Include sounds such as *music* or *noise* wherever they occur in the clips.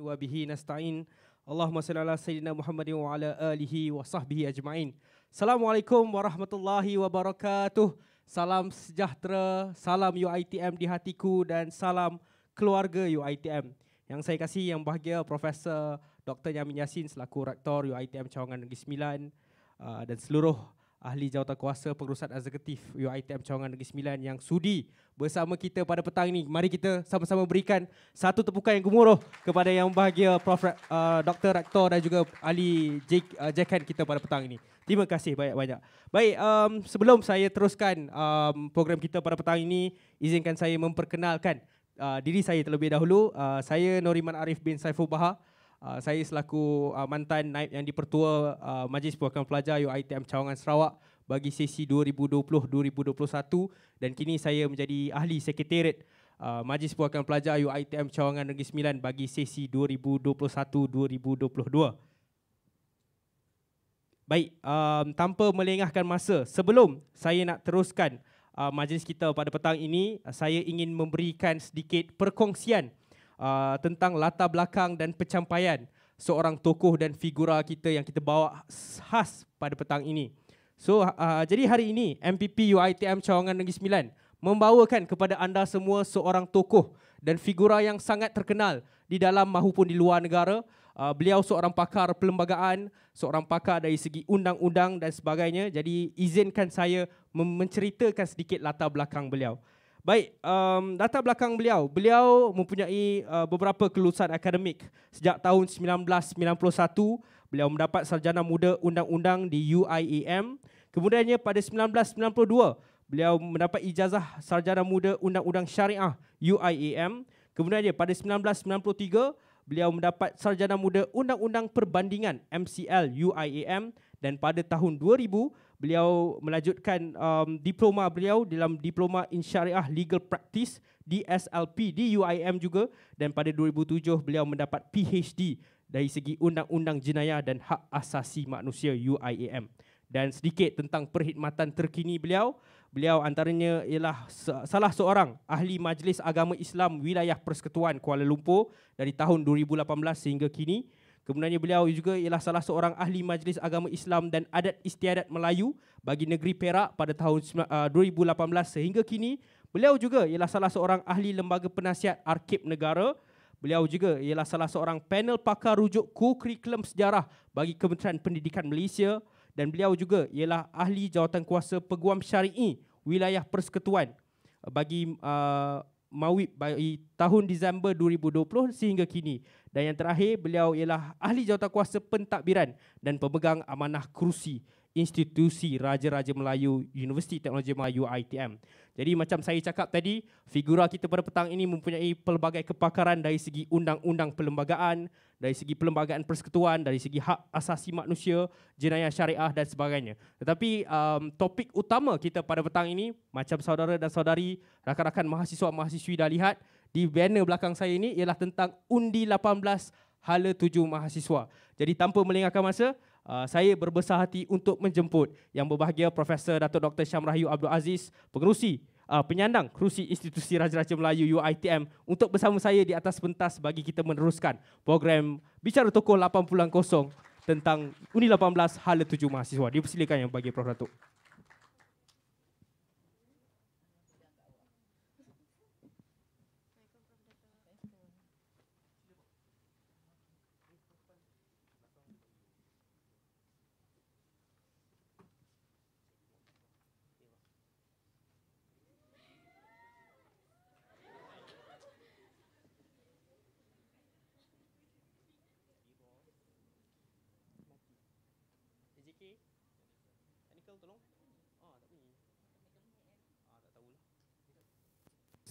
wa bihi nasta'in. Allahumma salli ala sayyidina Muhammadin wa ala alihi wa sahbihi ajma'in. Assalamualaikum warahmatullahi wabarakatuh. Salam sejahtera, salam UITM di hatiku dan salam keluarga UITM. Yang saya kasih yang bahagia Profesor Dr. Yamin Yassin selaku Rektor UITM Cawangan Negeri Sembilan uh, dan seluruh ahli jawatankuasa pengurusan eksekutif UiTM Cawangan Negeri Sembilan yang sudi bersama kita pada petang ini. Mari kita sama-sama berikan satu tepukan yang gemuruh kepada yang bahagia Prof. Uh, Dr. Rektor dan juga ahli Jack, uh, kita pada petang ini. Terima kasih banyak-banyak. Baik, um, sebelum saya teruskan um, program kita pada petang ini, izinkan saya memperkenalkan uh, diri saya terlebih dahulu. Uh, saya Noriman Arif bin Saiful Bahar. Uh, saya selaku uh, mantan naib yang dipertua uh, Majlis Perwakilan Pelajar UITM Cawangan Sarawak bagi sesi 2020-2021 dan kini saya menjadi ahli sekretariat uh, Majlis Perwakilan Pelajar UITM Cawangan Negeri Sembilan bagi sesi 2021-2022. Baik, um, tanpa melengahkan masa, sebelum saya nak teruskan uh, majlis kita pada petang ini, saya ingin memberikan sedikit perkongsian Uh, tentang latar belakang dan pencapaian seorang tokoh dan figura kita yang kita bawa khas pada petang ini. So uh, uh jadi hari ini MPP UiTM Cawangan Negeri Sembilan membawakan kepada anda semua seorang tokoh dan figura yang sangat terkenal di dalam maupun di luar negara. Uh, beliau seorang pakar perlembagaan, seorang pakar dari segi undang-undang dan sebagainya. Jadi izinkan saya menceritakan sedikit latar belakang beliau. Baik, um, data belakang beliau. Beliau mempunyai uh, beberapa kelulusan akademik. Sejak tahun 1991, beliau mendapat sarjana muda undang-undang di UIEM. Kemudiannya pada 1992, beliau mendapat ijazah sarjana muda undang-undang syariah UIEM. Kemudiannya pada 1993, beliau mendapat sarjana muda undang-undang perbandingan MCL UIAM e Dan pada tahun beliau melanjutkan um, diploma beliau dalam diploma in syariah legal practice DSLP di UIM juga dan pada 2007 beliau mendapat PhD dari segi undang-undang jenayah dan hak asasi manusia UIAM dan sedikit tentang perkhidmatan terkini beliau beliau antaranya ialah salah seorang ahli majlis agama Islam wilayah Persekutuan Kuala Lumpur dari tahun 2018 sehingga kini Kemudiannya beliau juga ialah salah seorang ahli Majlis Agama Islam dan Adat Istiadat Melayu bagi negeri Perak pada tahun 2018 ah, sehingga kini. Beliau juga ialah salah seorang ahli Lembaga Penasihat Arkib Negara. Beliau juga ialah salah seorang panel pakar rujuk kurikulum sejarah bagi Kementerian Pendidikan Malaysia dan beliau juga ialah ahli jawatankuasa peguam syari'i wilayah persekutuan bagi ah, Mawib bagi tahun Disember 2020 sehingga kini. Dan yang terakhir beliau ialah ahli jawatankuasa pentadbiran dan pemegang amanah kerusi institusi Raja-Raja Melayu Universiti Teknologi Melayu ITM. Jadi macam saya cakap tadi, figura kita pada petang ini mempunyai pelbagai kepakaran dari segi undang-undang perlembagaan, dari segi perlembagaan persekutuan, dari segi hak asasi manusia, jenayah syariah dan sebagainya. Tetapi um, topik utama kita pada petang ini, macam saudara dan saudari, rakan-rakan mahasiswa-mahasiswi dah lihat, di banner belakang saya ini ialah tentang Undi 18 Hala 7 Mahasiswa. Jadi tanpa melengahkan masa, Ah, saya berbesar hati untuk menjemput yang berbahagia Profesor Datuk Dr. Syamrahyu Abdul Aziz, pengerusi uh, penyandang kerusi Institusi Raja-Raja Melayu UITM untuk bersama saya di atas pentas bagi kita meneruskan program Bicara Tokoh 80 tentang Uni 18 Hala 7 Mahasiswa. Dipersilakan yang bagi Prof. Datuk.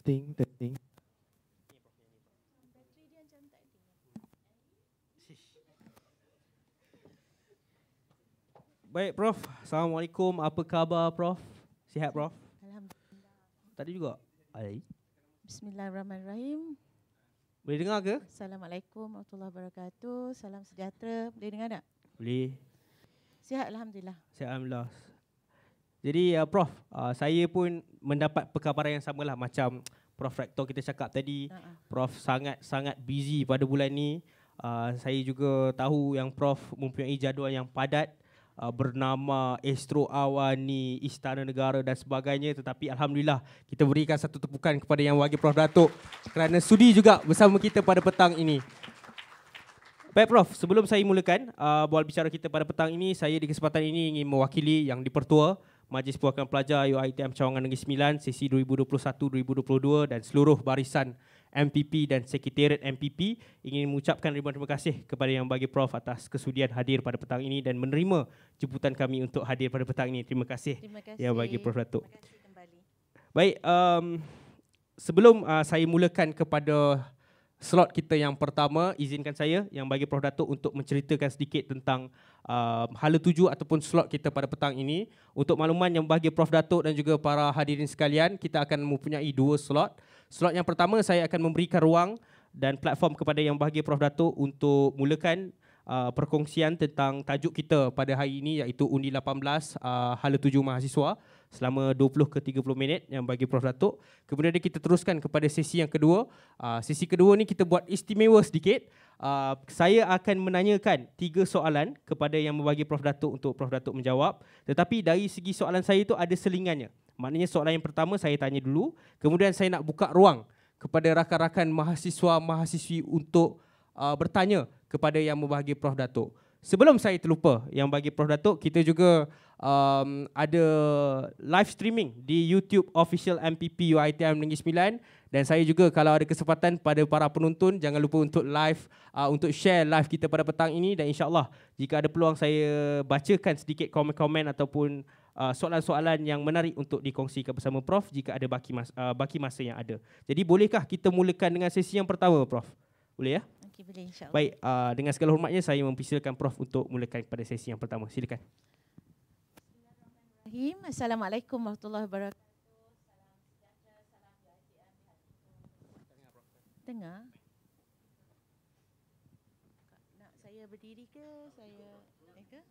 testing, testing. Baik, Prof. Assalamualaikum. Apa khabar, Prof? Sihat, Prof? Alhamdulillah. Tadi juga? Ay. Bismillahirrahmanirrahim. Boleh dengar ke? Assalamualaikum warahmatullahi wabarakatuh. Salam sejahtera. Boleh dengar tak? Boleh. Sihat, Alhamdulillah. Sihat, Alhamdulillah. Jadi, uh, Prof, uh, saya pun mendapat perkabaran yang sama lah macam uh, Prof Rektor kita cakap tadi uh-huh. Prof sangat-sangat busy pada bulan ini uh, ah, Saya juga tahu yang Prof mempunyai jadual yang padat uh, Bernama Astro Awani, Istana Negara dan sebagainya Tetapi Alhamdulillah kita berikan satu tepukan kepada yang wakil Prof Datuk Kerana sudi juga bersama kita pada petang ini Baik Prof, sebelum saya mulakan uh, Bual bicara kita pada petang ini Saya di kesempatan ini ingin mewakili yang dipertua Majlis Perwakilan Pelajar UiTM Cawangan Negeri Sembilan sesi 2021-2022 dan seluruh barisan MPP dan Sekretariat MPP ingin mengucapkan ribuan terima kasih kepada yang bagi Prof atas kesudian hadir pada petang ini dan menerima jemputan kami untuk hadir pada petang ini. Terima kasih, terima kasih. yang bagi Prof Datuk. Terima kasih kembali. Baik, um, sebelum uh, saya mulakan kepada slot kita yang pertama izinkan saya yang bagi Prof Datuk untuk menceritakan sedikit tentang um, hala tuju ataupun slot kita pada petang ini untuk makluman yang bagi Prof Datuk dan juga para hadirin sekalian kita akan mempunyai dua slot slot yang pertama saya akan memberikan ruang dan platform kepada yang bagi Prof Datuk untuk mulakan uh, perkongsian tentang tajuk kita pada hari ini iaitu undi 18 uh, hala tuju mahasiswa selama 20 ke 30 minit yang bagi Prof Datuk. Kemudian kita teruskan kepada sesi yang kedua. Uh, sesi kedua ni kita buat istimewa sedikit. Uh, saya akan menanyakan tiga soalan kepada yang membagi Prof Datuk untuk Prof Datuk menjawab. Tetapi dari segi soalan saya itu ada selingannya. Maknanya soalan yang pertama saya tanya dulu, kemudian saya nak buka ruang kepada rakan-rakan mahasiswa-mahasiswi untuk uh, bertanya kepada yang membagi Prof. Datuk. Sebelum saya terlupa yang bagi Prof. Datuk, kita juga um, ada live streaming di YouTube official MPP UITM Negeri Sembilan dan saya juga kalau ada kesempatan pada para penonton jangan lupa untuk live uh, untuk share live kita pada petang ini dan insyaallah jika ada peluang saya bacakan sedikit komen-komen ataupun uh, soalan-soalan yang menarik untuk dikongsikan bersama prof jika ada baki masa, uh, baki masa yang ada. Jadi bolehkah kita mulakan dengan sesi yang pertama prof? Boleh ya? Okey boleh insyaallah. Baik uh, dengan segala hormatnya saya mempersilakan prof untuk mulakan pada sesi yang pertama. Silakan. Bismillahirrahmanirrahim. Assalamualaikum warahmatullahi wabarakatuh. Salam Dengar. Nak saya berdiri ke? Saya eh ke? *laughs*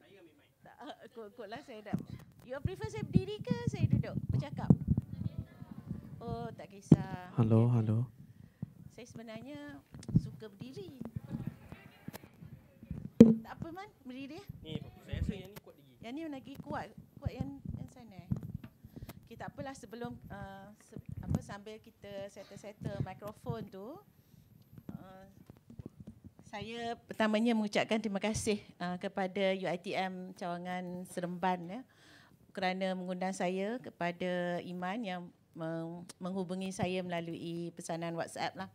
Saya ambil Tak, kot-kotlah saya tak. You prefer saya berdiri ke saya duduk bercakap? Oh, tak kisah. Hello, hello. Saya sebenarnya suka berdiri. Tak apa man, beri dia. Ni, saya rasa yang ni kuat lagi. Yang ni lagi kuat. Kuat yang yang sana. Kita okay, apalah sebelum uh, se- apa sambil kita settle-settle mikrofon tu. Uh, saya pertamanya mengucapkan terima kasih uh, kepada UiTM Cawangan Seremban ya kerana mengundang saya kepada Iman yang menghubungi saya melalui pesanan WhatsApp lah.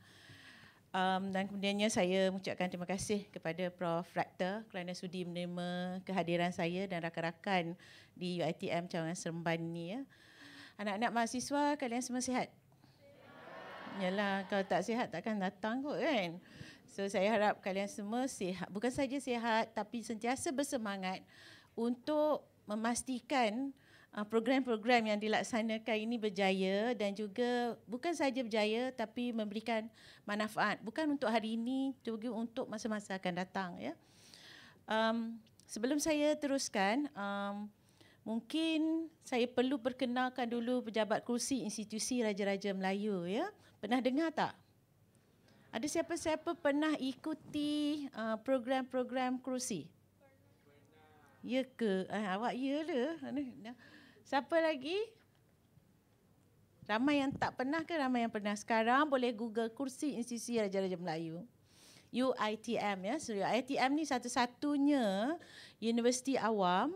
Um, dan kemudiannya saya mengucapkan terima kasih kepada Prof. Rector kerana sudi menerima kehadiran saya dan rakan-rakan di UITM Cawangan Seremban ini. Ya. Anak-anak mahasiswa, kalian semua sihat? Yalah, kalau tak sihat takkan datang kot kan? So saya harap kalian semua sihat. Bukan saja sihat tapi sentiasa bersemangat untuk memastikan Ah, program-program yang dilaksanakan ini berjaya dan juga bukan saja berjaya tapi memberikan manfaat bukan untuk hari ini juga untuk masa-masa akan datang ya. Um, sebelum saya teruskan um, mungkin saya perlu perkenalkan dulu pejabat kursi institusi Raja-Raja Melayu ya. Pernah dengar tak? Ada siapa-siapa pernah ikuti uh, program-program kursi? Ya ke? Eh, awak ya lah. Siapa lagi? Ramai yang tak pernah ke ramai yang pernah? Sekarang boleh Google kursi institusi Raja-Raja Melayu. UITM ya. So, UITM ni satu-satunya universiti awam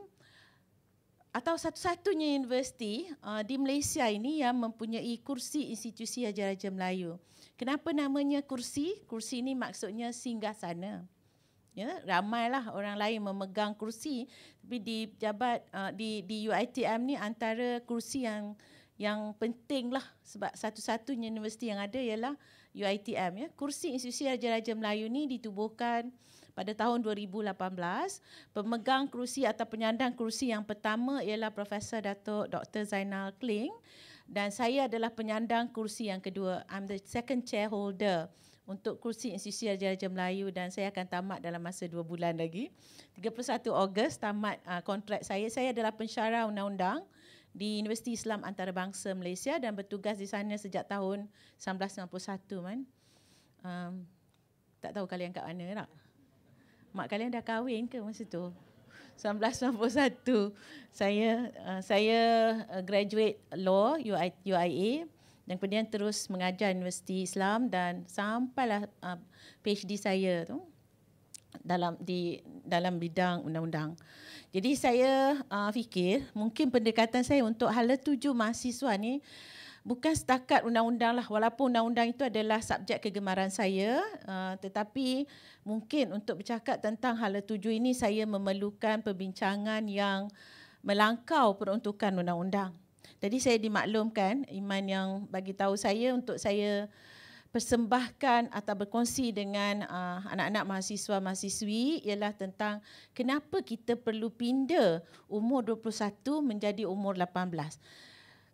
atau satu-satunya universiti uh, di Malaysia ini yang mempunyai kursi institusi Raja-Raja Melayu. Kenapa namanya kursi? Kursi ini maksudnya singgah sana ya ramailah orang lain memegang kursi tapi di jabat uh, di di UiTM ni antara kursi yang yang pentinglah sebab satu-satunya universiti yang ada ialah UiTM ya kursi institusi raja-raja Melayu ni ditubuhkan pada tahun 2018 pemegang kerusi atau penyandang kerusi yang pertama ialah Profesor Datuk Dr Zainal Kling dan saya adalah penyandang kursi yang kedua I'm the second chairholder untuk kursi institusi Raja-Raja Melayu dan saya akan tamat dalam masa dua bulan lagi. 31 Ogos tamat uh, kontrak saya. Saya adalah pensyarah undang-undang di Universiti Islam Antarabangsa Malaysia dan bertugas di sana sejak tahun 1991. Man. Um, tak tahu kalian kat mana tak? Mak kalian dah kahwin ke masa tu? 1991 saya uh, saya uh, graduate law UIA dan kemudian terus mengajar universiti Islam dan sampailah uh, ah, PhD saya tu dalam di dalam bidang undang-undang. Jadi saya uh, fikir mungkin pendekatan saya untuk hal tuju mahasiswa ni bukan setakat undang-undang lah walaupun undang-undang itu adalah subjek kegemaran saya uh, tetapi mungkin untuk bercakap tentang hal tuju ini saya memerlukan perbincangan yang melangkau peruntukan undang-undang. Jadi saya dimaklumkan iman yang bagi tahu saya untuk saya persembahkan atau berkongsi dengan uh, anak-anak mahasiswa mahasiswi ialah tentang kenapa kita perlu pindah umur 21 menjadi umur 18.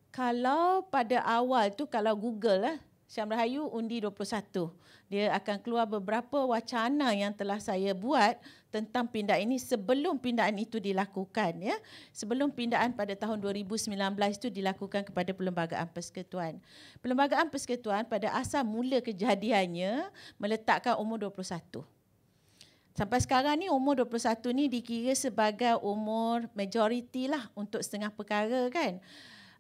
Kalau pada awal tu kalau Google lah Syam Rahayu Undi 21. Dia akan keluar beberapa wacana yang telah saya buat tentang pindaan ini sebelum pindaan itu dilakukan. ya Sebelum pindaan pada tahun 2019 itu dilakukan kepada Perlembagaan Persekutuan. Perlembagaan Persekutuan pada asal mula kejadiannya meletakkan umur 21. Sampai sekarang ni umur 21 ni dikira sebagai umur majoriti lah untuk setengah perkara kan.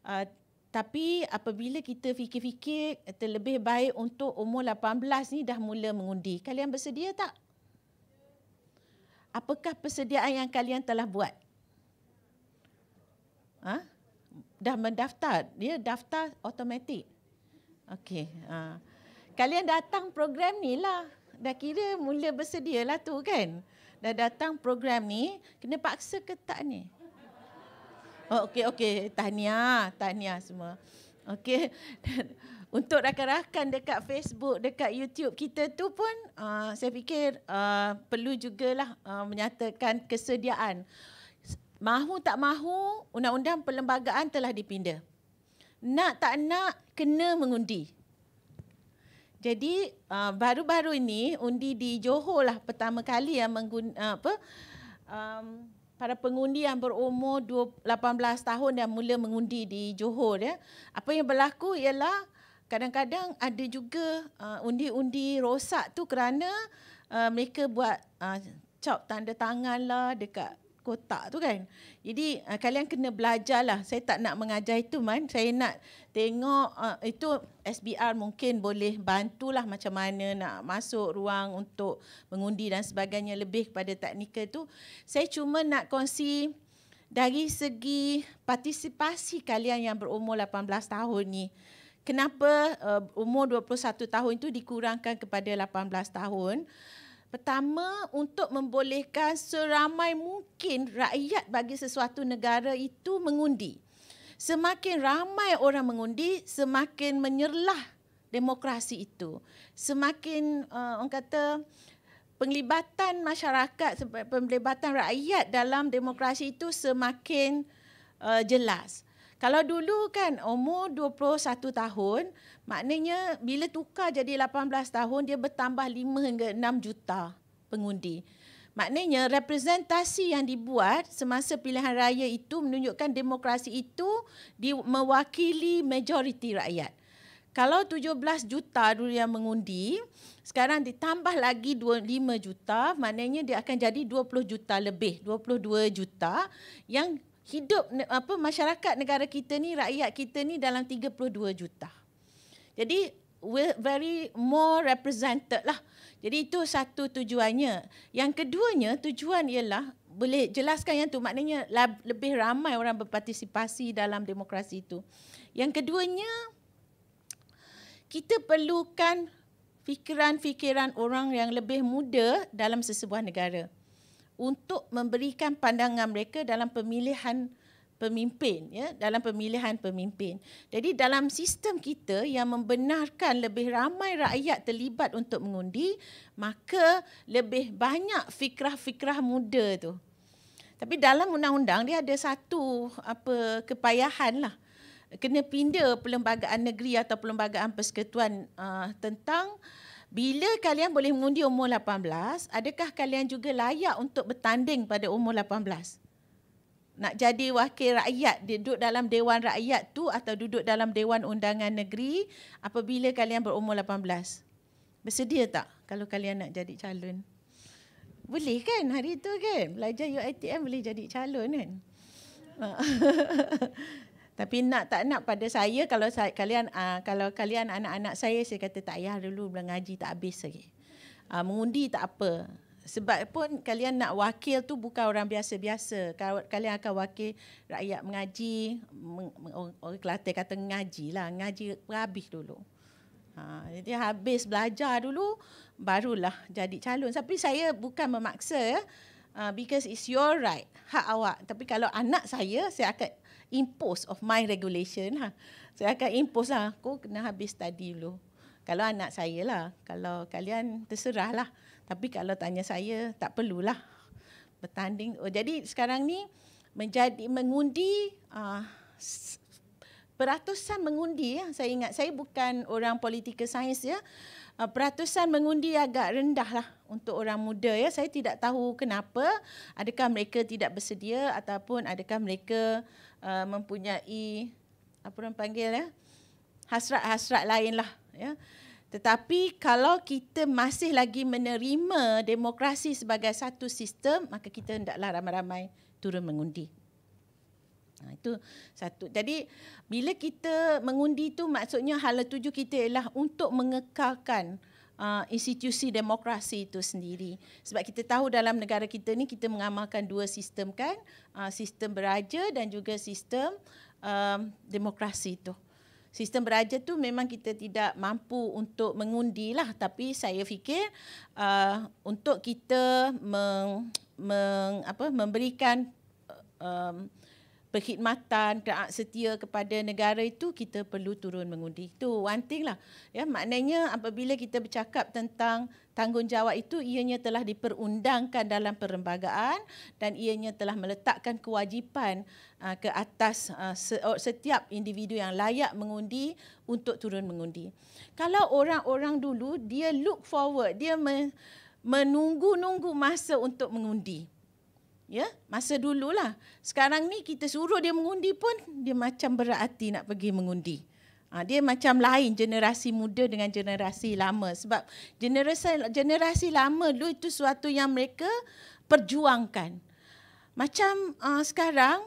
Uh, tapi apabila kita fikir-fikir terlebih baik untuk umur 18 ni dah mula mengundi. Kalian bersedia tak? Apakah persediaan yang kalian telah buat? Ha? Dah mendaftar, dia daftar automatik. Okey. Ha. Kalian datang program ni lah. Dah kira mula bersedia lah tu kan. Dah datang program ni, kena paksa ke tak ni? Oh, okey okey, tahniah, tahniah semua. Okey. *laughs* Untuk rakan-rakan dekat Facebook, dekat YouTube kita tu pun uh, saya fikir uh, perlu jugalah uh, menyatakan kesediaan. Mahu tak mahu, undang-undang perlembagaan telah dipindah. Nak tak nak, kena mengundi. Jadi uh, baru-baru ini undi di Johor lah pertama kali yang mengguna, apa um, para pengundi yang berumur 18 tahun dan mula mengundi di Johor ya. Apa yang berlaku ialah kadang-kadang ada juga uh, undi-undi rosak tu kerana uh, mereka buat uh, cop tanda tangan lah dekat kotak tu kan. Jadi uh, kalian kena belajar lah. Saya tak nak mengajar itu man. Saya nak tengok uh, itu SBR mungkin boleh bantulah macam mana nak masuk ruang untuk mengundi dan sebagainya lebih kepada teknikal tu. Saya cuma nak kongsi dari segi partisipasi kalian yang berumur 18 tahun ni. Kenapa uh, umur 21 tahun itu dikurangkan kepada 18 tahun? Pertama, untuk membolehkan seramai mungkin rakyat bagi sesuatu negara itu mengundi. Semakin ramai orang mengundi, semakin menyerlah demokrasi itu. Semakin uh, orang kata penglibatan masyarakat, penglibatan rakyat dalam demokrasi itu semakin uh, jelas. Kalau dulu kan umur 21 tahun, maknanya bila tukar jadi 18 tahun dia bertambah 5 hingga 6 juta pengundi. Maknanya representasi yang dibuat semasa pilihan raya itu menunjukkan demokrasi itu di, mewakili majoriti rakyat. Kalau 17 juta dulu yang mengundi, sekarang ditambah lagi 25 juta, maknanya dia akan jadi 20 juta lebih, 22 juta yang hidup apa masyarakat negara kita ni rakyat kita ni dalam 32 juta. Jadi very more represented lah. Jadi itu satu tujuannya. Yang keduanya tujuan ialah boleh jelaskan yang tu maknanya lebih ramai orang berpartisipasi dalam demokrasi itu. Yang keduanya kita perlukan fikiran-fikiran orang yang lebih muda dalam sesebuah negara untuk memberikan pandangan mereka dalam pemilihan pemimpin ya dalam pemilihan pemimpin. Jadi dalam sistem kita yang membenarkan lebih ramai rakyat terlibat untuk mengundi, maka lebih banyak fikrah-fikrah muda tu. Tapi dalam undang-undang dia ada satu apa kepayahan lah. Kena pindah perlembagaan negeri atau perlembagaan persekutuan uh, tentang bila kalian boleh mengundi umur 18, adakah kalian juga layak untuk bertanding pada umur 18? Nak jadi wakil rakyat, duduk dalam Dewan Rakyat tu atau duduk dalam Dewan Undangan Negeri apabila kalian berumur 18? Bersedia tak kalau kalian nak jadi calon? Boleh kan hari tu kan? Belajar UITM boleh jadi calon kan? *laughs* tapi nak tak nak pada saya kalau saya, kalian uh, kalau kalian anak-anak saya saya kata tak payah dulu mengaji tak habis lagi. Uh, mengundi tak apa. Sebab pun kalian nak wakil tu bukan orang biasa-biasa. Kalian akan wakil rakyat mengaji, orang Kelantan kata mengaji lah, mengaji habis dulu. Ha, jadi habis belajar dulu, barulah jadi calon. Tapi saya bukan memaksa ya. Uh, because it's your right, hak awak. Tapi kalau anak saya, saya akan impose of my regulation ha. Saya akan impose lah, aku kena habis study dulu. Kalau anak saya lah, kalau kalian terserah lah. Tapi kalau tanya saya, tak perlulah bertanding. Oh, jadi sekarang ni menjadi mengundi uh, peratusan mengundi ya saya ingat saya bukan orang political science ya ah, peratusan mengundi agak rendah lah untuk orang muda ya saya tidak tahu kenapa adakah mereka tidak bersedia ataupun adakah mereka uh, mempunyai apa orang panggil ya hasrat-hasrat lain lah ya tetapi kalau kita masih lagi menerima demokrasi sebagai satu sistem maka kita hendaklah ramai-ramai turun mengundi Ha, itu satu. Jadi bila kita mengundi itu maksudnya hal tuju kita ialah untuk mengekalkan uh, institusi demokrasi itu sendiri. Sebab kita tahu dalam negara kita ni kita mengamalkan dua sistem kan. Uh, sistem beraja dan juga sistem uh, demokrasi itu. Sistem beraja tu memang kita tidak mampu untuk mengundi lah. Tapi saya fikir uh, untuk kita meng, meng, apa, memberikan uh, um, perkhidmatan taat setia kepada negara itu kita perlu turun mengundi itu one thing lah ya maknanya apabila kita bercakap tentang tanggungjawab itu ianya telah diperundangkan dalam perlembagaan dan ianya telah meletakkan kewajipan uh, ke atas uh, oh, setiap individu yang layak mengundi untuk turun mengundi kalau orang-orang dulu dia look forward dia menunggu-nunggu masa untuk mengundi ya masa dululah sekarang ni kita suruh dia mengundi pun dia macam berat hati nak pergi mengundi ha, dia macam lain generasi muda dengan generasi lama sebab generasi generasi lama dulu itu suatu yang mereka perjuangkan macam uh, sekarang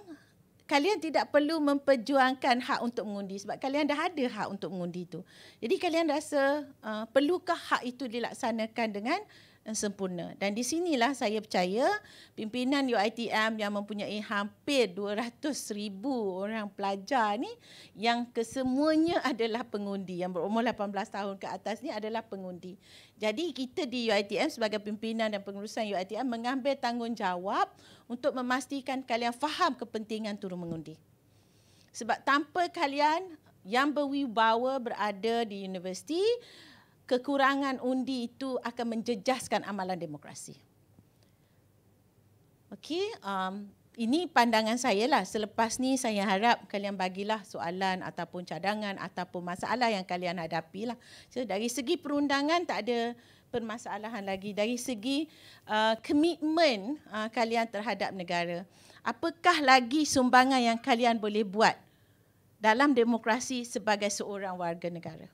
kalian tidak perlu memperjuangkan hak untuk mengundi sebab kalian dah ada hak untuk mengundi itu jadi kalian rasa uh, perlukah hak itu dilaksanakan dengan dan sempurna. Dan di sinilah saya percaya pimpinan UITM yang mempunyai hampir 200 ribu orang pelajar ni yang kesemuanya adalah pengundi. Yang berumur 18 tahun ke atas ni adalah pengundi. Jadi kita di UITM sebagai pimpinan dan pengurusan UITM mengambil tanggungjawab untuk memastikan kalian faham kepentingan turun mengundi. Sebab tanpa kalian yang berwibawa berada di universiti, kekurangan undi itu akan menjejaskan amalan demokrasi. Okey, um, ini pandangan saya lah. Selepas ni saya harap kalian bagilah soalan ataupun cadangan ataupun masalah yang kalian hadapi lah. So, dari segi perundangan tak ada permasalahan lagi. Dari segi komitmen uh, uh, kalian terhadap negara, apakah lagi sumbangan yang kalian boleh buat dalam demokrasi sebagai seorang warga negara?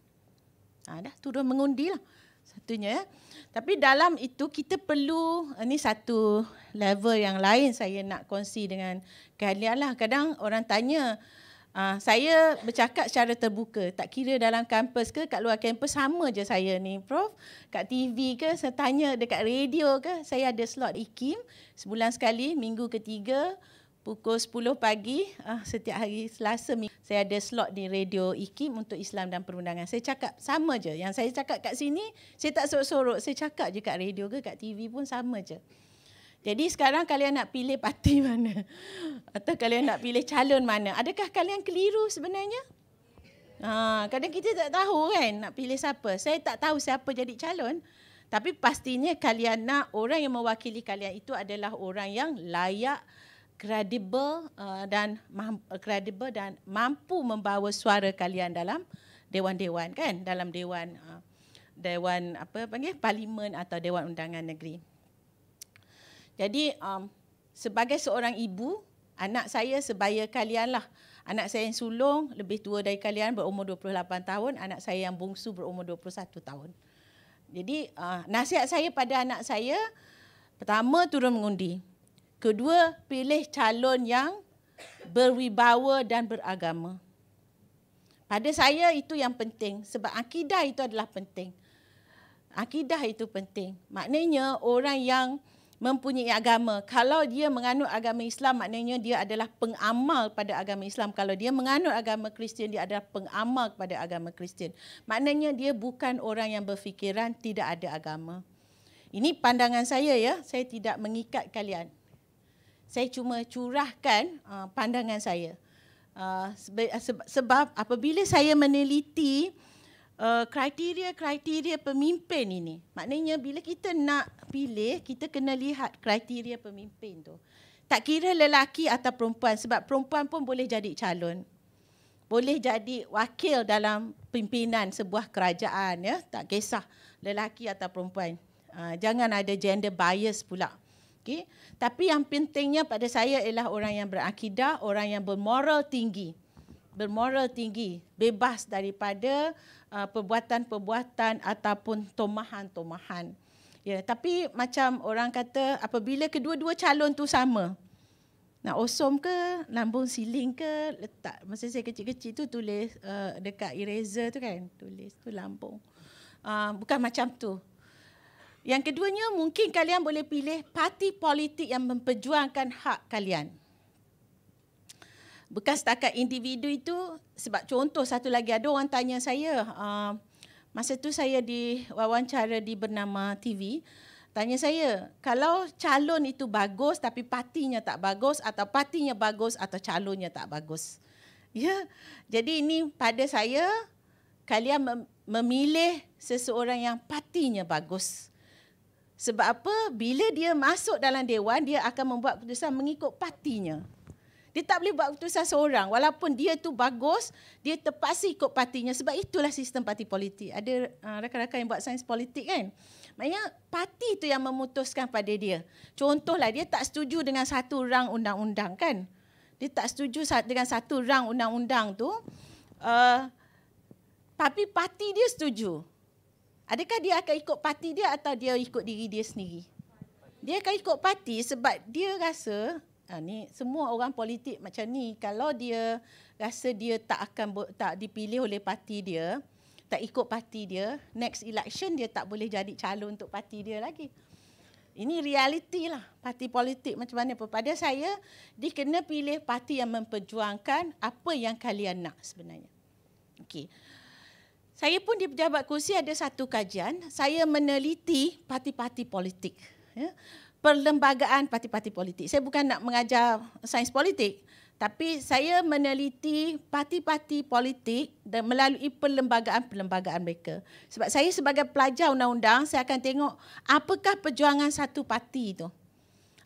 Ha, dah turun mengundi lah. Satunya. Eh. Tapi dalam itu kita perlu, ini eh, satu level yang lain saya nak kongsi dengan kalian lah. Kadang orang tanya, ha, saya bercakap secara terbuka. Tak kira dalam kampus ke, kat luar kampus sama je saya ni Prof. Kat TV ke, saya tanya dekat radio ke, saya ada slot IKIM sebulan sekali, minggu ketiga, pukul 10 pagi uh, setiap hari Selasa saya ada slot di radio IKIM untuk Islam dan perundangan. Saya cakap sama je. Yang saya cakap kat sini, saya tak sorok-sorok. Saya cakap je kat radio ke kat TV pun sama je. Jadi sekarang kalian nak pilih parti *laughs* mana? Atau kalian nak pilih calon mana? Adakah kalian keliru sebenarnya? Ha, kadang kita tak tahu kan nak pilih siapa. Saya tak tahu siapa jadi calon. Tapi pastinya kalian nak orang yang mewakili kalian itu adalah orang yang layak, kredibel uh, dan kredibel mamp- dan mampu membawa suara kalian dalam dewan-dewan kan dalam dewan uh, dewan apa panggil parlimen atau dewan undangan negeri. Jadi um, sebagai seorang ibu, anak saya sebaya kalianlah. Anak saya yang sulung lebih tua dari kalian berumur 28 tahun, anak saya yang bungsu berumur 21 tahun. Jadi uh, nasihat saya pada anak saya pertama turun mengundi. Kedua, pilih calon yang berwibawa dan beragama. Pada saya itu yang penting sebab akidah itu adalah penting. Akidah itu penting. Maknanya orang yang mempunyai agama, kalau dia menganut agama Islam maknanya dia adalah pengamal pada agama Islam. Kalau dia menganut agama Kristian dia adalah pengamal kepada agama Kristian. Maknanya dia bukan orang yang berfikiran tidak ada agama. Ini pandangan saya ya, saya tidak mengikat kalian saya cuma curahkan uh, pandangan saya. Uh, sebab apabila saya meneliti uh, kriteria-kriteria uh, pemimpin ini, maknanya bila kita nak pilih, kita kena lihat kriteria pemimpin tu. Tak kira lelaki atau perempuan, sebab perempuan pun boleh jadi calon. Boleh jadi wakil dalam pimpinan sebuah kerajaan. ya Tak kisah lelaki atau perempuan. Uh, jangan ada gender bias pula. Okay. Tapi yang pentingnya pada saya ialah orang yang berakidah, orang yang bermoral tinggi. Bermoral tinggi, bebas daripada uh, perbuatan-perbuatan ataupun tomahan-tomahan. Ya, tapi macam orang kata apabila kedua-dua calon tu sama. Nak osom ke, lambung siling ke, letak masa saya kecil-kecil tu tulis uh, dekat eraser tu kan, tulis tu lambung. Uh, bukan macam tu. Yang keduanya, mungkin kalian boleh pilih parti politik yang memperjuangkan hak kalian. Bukan setakat individu itu, sebab contoh satu lagi, ada orang tanya saya, uh, masa tu saya diwawancara di bernama TV, tanya saya, kalau calon itu bagus tapi partinya tak bagus, atau partinya bagus atau calonnya tak bagus. Ya, Jadi ini pada saya, kalian memilih seseorang yang partinya Bagus. Sebab apa? Bila dia masuk dalam dewan, dia akan membuat keputusan mengikut partinya. Dia tak boleh buat keputusan seorang. Walaupun dia tu bagus, dia terpaksa ikut partinya. Sebab itulah sistem parti politik. Ada uh, rakan-rakan yang buat sains politik kan? Maknanya parti tu yang memutuskan pada dia. Contohlah dia tak setuju dengan satu rang undang-undang kan? Dia tak setuju dengan satu rang undang-undang tu. Uh, tapi parti dia setuju adakah dia akan ikut parti dia atau dia ikut diri dia sendiri? Dia akan ikut parti sebab dia rasa ha, ni semua orang politik macam ni kalau dia rasa dia tak akan tak dipilih oleh parti dia, tak ikut parti dia, next election dia tak boleh jadi calon untuk parti dia lagi. Ini realiti lah parti politik macam mana pun. Pada saya, dia kena pilih parti yang memperjuangkan apa yang kalian nak sebenarnya. Okay. Saya pun di pejabat kursi ada satu kajian, saya meneliti parti-parti politik. Ya. Perlembagaan parti-parti politik. Saya bukan nak mengajar sains politik, tapi saya meneliti parti-parti politik dan melalui perlembagaan-perlembagaan mereka. Sebab saya sebagai pelajar undang-undang, saya akan tengok apakah perjuangan satu parti itu.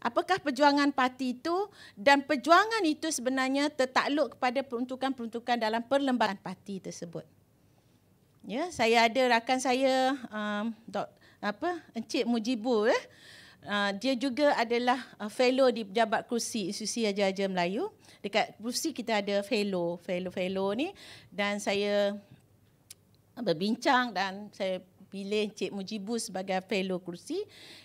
Apakah perjuangan parti itu dan perjuangan itu sebenarnya tertakluk kepada peruntukan-peruntukan dalam perlembagaan parti tersebut ya saya ada rakan saya um, dok, apa encik Mujibul. eh ya. Uh, dia juga adalah uh, fellow di Jabat kursi Institusi Haji-Haji Melayu. Dekat kursi kita ada fellow, fellow-fellow ni dan saya berbincang dan saya dipilih Cik Mujibu sebagai fellow kursi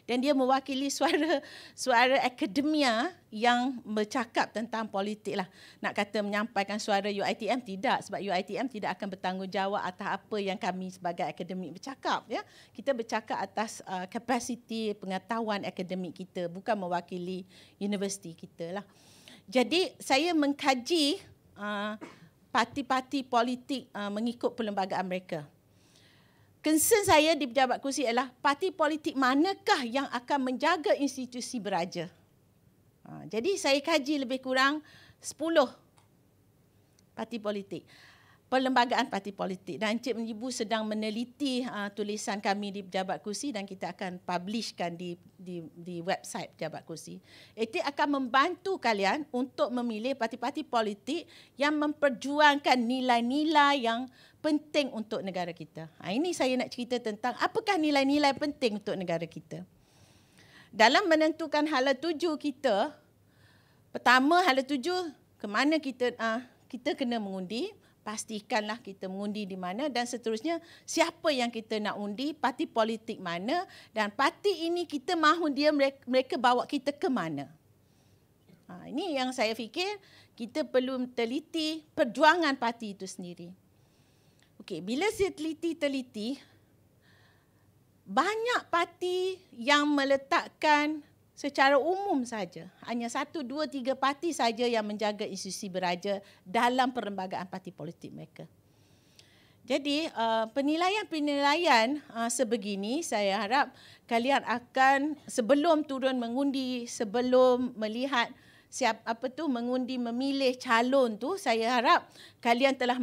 dan dia mewakili suara *laughs* suara akademia yang bercakap tentang politik lah. Nak kata menyampaikan suara UITM tidak sebab UITM tidak akan bertanggungjawab atas apa yang kami sebagai akademik bercakap. Ya. Kita bercakap atas uh, kapasiti uh, pengetahuan akademik kita bukan mewakili universiti kita lah. Jadi saya mengkaji uh, parti-parti politik uh, mengikut perlembagaan mereka concern saya di pejabat kursi ialah parti politik manakah yang akan menjaga institusi beraja. Ha, jadi saya kaji lebih kurang 10 parti politik. Perlembagaan Parti Politik dan Encik Ibu sedang meneliti uh, tulisan kami di Pejabat Kursi dan kita akan publishkan di di, di website Pejabat Kursi. Itu akan membantu kalian untuk memilih parti-parti politik yang memperjuangkan nilai-nilai yang penting untuk negara kita. Ha, ini saya nak cerita tentang apakah nilai-nilai penting untuk negara kita. Dalam menentukan hala tuju kita, pertama hala tuju ke mana kita uh, kita kena mengundi, pastikanlah kita mengundi di mana dan seterusnya siapa yang kita nak undi, parti politik mana dan parti ini kita mahu dia mereka, mereka bawa kita ke mana. Ha, ini yang saya fikir kita perlu teliti perjuangan parti itu sendiri. Okey, bila saya teliti-teliti banyak parti yang meletakkan secara umum saja hanya satu dua tiga parti saja yang menjaga institusi beraja dalam perlembagaan parti politik mereka. Jadi eh, penilaian-penilaian eh, sebegini saya harap kalian akan sebelum turun mengundi sebelum melihat siap apa tu mengundi memilih calon tu saya harap kalian telah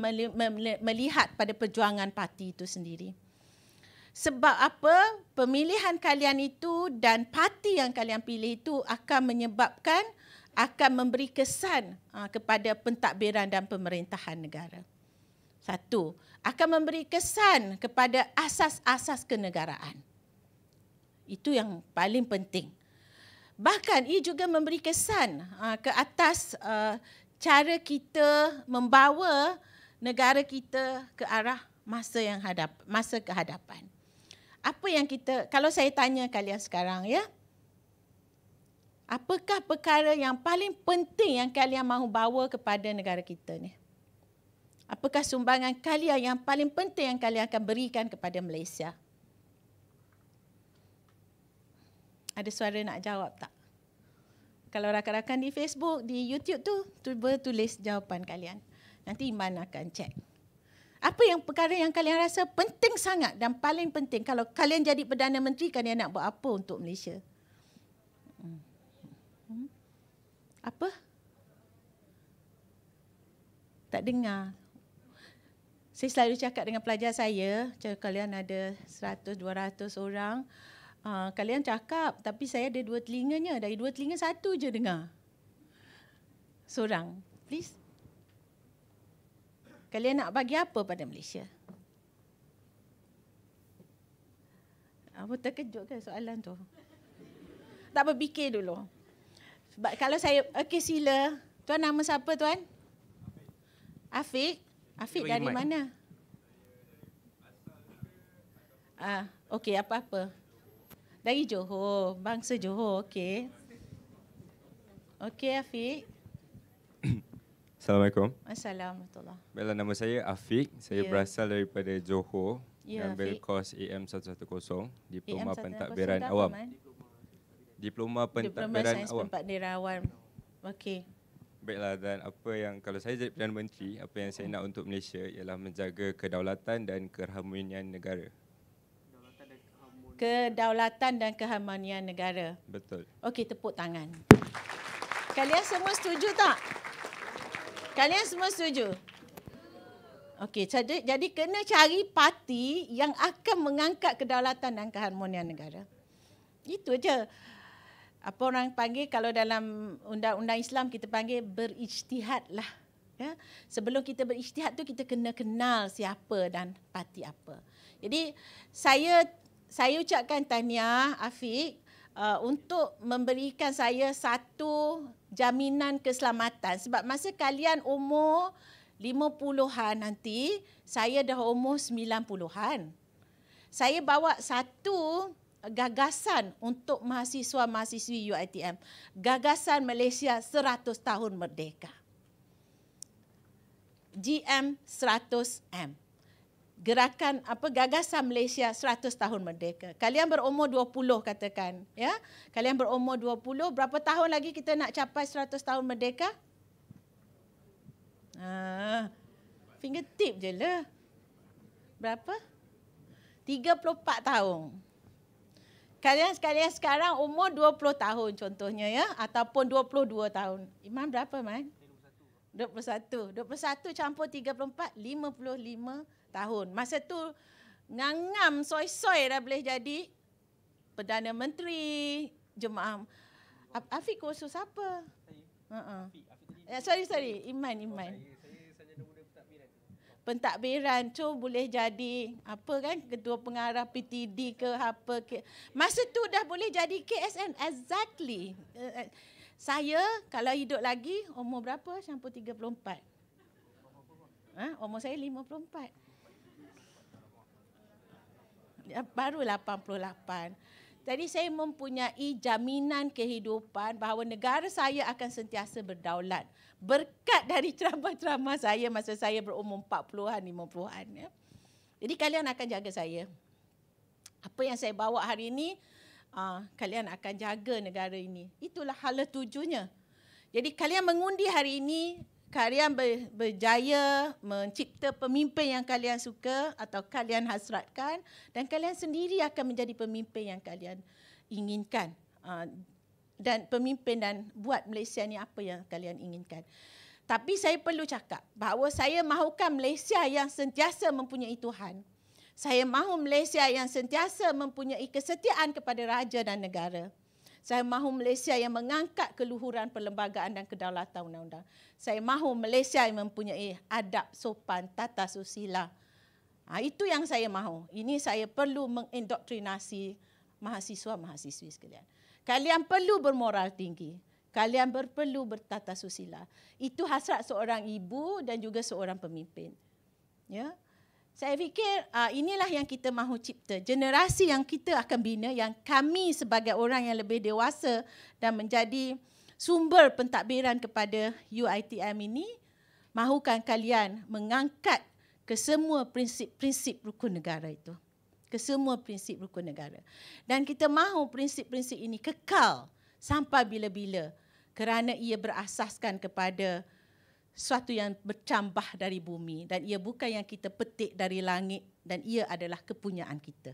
melihat pada perjuangan parti itu sendiri. Sebab apa? Pemilihan kalian itu dan parti yang kalian pilih itu akan menyebabkan akan memberi kesan ah, kepada pentadbiran dan pemerintahan negara. Satu, akan memberi kesan kepada asas-asas kenegaraan. Itu yang paling penting. Bahkan ia juga memberi kesan ah, ke atas ah, cara kita membawa negara kita ke arah masa yang hadap masa kehadapan apa yang kita kalau saya tanya kalian sekarang ya apakah perkara yang paling penting yang kalian mahu bawa kepada negara kita ni apakah sumbangan kalian yang paling penting yang kalian akan berikan kepada Malaysia ada suara nak jawab tak kalau rakan-rakan di Facebook di YouTube tu cuba tulis jawapan kalian nanti mana akan check apa yang perkara yang kalian rasa penting sangat dan paling penting kalau kalian jadi Perdana Menteri kalian nak buat apa untuk Malaysia? Hmm. Hmm. Apa? Tak dengar. Saya selalu cakap dengan pelajar saya, kalau kalian ada 100 200 orang, uh, kalian cakap tapi saya ada dua telinganya, dari dua telinga satu je dengar. Seorang, please. Kalian nak bagi apa pada Malaysia? Apa terkejut ke soalan tu? Tak apa, fikir dulu. Sebab kalau saya, okey sila. Tuan nama siapa tuan? Afiq. Afiq Tuan dari Iman. mana? Ah, okey apa-apa. Dari Johor, bangsa Johor, okey. Okey Afiq. Assalamualaikum. Assalamualaikum. Bella nama saya Afiq. Saya yeah. berasal daripada Johor. Yeah, ambil kos AM110, Diploma AM110 Pentadbiran Awam. Diploma, Diploma Pentadbiran Awam. Diploma Awam. Okey. Baiklah dan apa yang kalau saya jadi Perdana Menteri, apa yang saya hmm. nak untuk Malaysia ialah menjaga kedaulatan dan keharmonian negara. Kedaulatan dan keharmonian negara. Betul. Okey, tepuk tangan. Kalian semua setuju tak? Kalian semua setuju? Okey, jadi, jadi kena cari parti yang akan mengangkat kedaulatan dan keharmonian negara. Itu aja. Apa orang panggil kalau dalam undang-undang Islam kita panggil berijtihad lah. Ya? Sebelum kita berijtihad tu kita kena kenal siapa dan parti apa. Jadi saya saya ucapkan tahniah Afiq uh, untuk memberikan saya satu jaminan keselamatan sebab masa kalian umur 50-an nanti saya dah umur 90-an. Saya bawa satu gagasan untuk mahasiswa-mahasiswi UiTM, gagasan Malaysia 100 tahun merdeka. GM 100M gerakan apa gagasan Malaysia 100 tahun merdeka. Kalian berumur 20 katakan, ya. Kalian berumur 20, berapa tahun lagi kita nak capai 100 tahun merdeka? Ah. Ha, Finger tip je lah. Berapa? 34 tahun. Kalian sekalian sekarang umur 20 tahun contohnya ya ataupun 22 tahun. Iman berapa, Man? 21. 21 campur 34, 55 tahun. Masa tu ngangam soi-soi dah boleh jadi Perdana Menteri Jemaah. Afiq kursus apa? Saya. Uh-uh. Sorry, sorry. Iman, Iman. Oh, pentadbiran tu boleh jadi apa kan ketua pengarah PTD ke apa ke. Masa tu dah boleh jadi KSN. Exactly. Eh, eh, saya kalau hidup lagi umur berapa? Syampu 34. Ah, ha? umur saya 54. Ya, baru 88. Jadi saya mempunyai jaminan kehidupan bahawa negara saya akan sentiasa berdaulat. Berkat dari ceramah-ceramah saya masa saya berumur 40-an, 50-an. Ya. Jadi kalian akan jaga saya. Apa yang saya bawa hari ini, uh, kalian akan jaga negara ini. Itulah hala tujunya. Jadi kalian mengundi hari ini, kalian ber, berjaya mencipta pemimpin yang kalian suka atau kalian hasratkan dan kalian sendiri akan menjadi pemimpin yang kalian inginkan. Uh, dan pemimpin dan buat Malaysia ni apa yang kalian inginkan. Tapi saya perlu cakap bahawa saya mahukan Malaysia yang sentiasa mempunyai Tuhan. Saya mahu Malaysia yang sentiasa mempunyai kesetiaan kepada raja dan negara. Saya mahu Malaysia yang mengangkat keluhuran perlembagaan dan kedaulatan undang-undang. Saya mahu Malaysia yang mempunyai adab sopan tata susila. Ha, itu yang saya mahu. Ini saya perlu mengindoktrinasi mahasiswa-mahasiswi sekalian. Kalian perlu bermoral tinggi. Kalian perlu bertata susila. Itu hasrat seorang ibu dan juga seorang pemimpin. Ya. Yeah? Saya fikir uh, inilah yang kita mahu cipta. Generasi yang kita akan bina yang kami sebagai orang yang lebih dewasa dan menjadi sumber pentadbiran kepada UITM ini mahukan kalian mengangkat kesemua prinsip-prinsip rukun negara itu. Kesemua prinsip rukun negara. Dan kita mahu prinsip-prinsip ini kekal sampai bila-bila kerana ia berasaskan kepada Sesuatu yang bercambah dari bumi dan ia bukan yang kita petik dari langit dan ia adalah kepunyaan kita.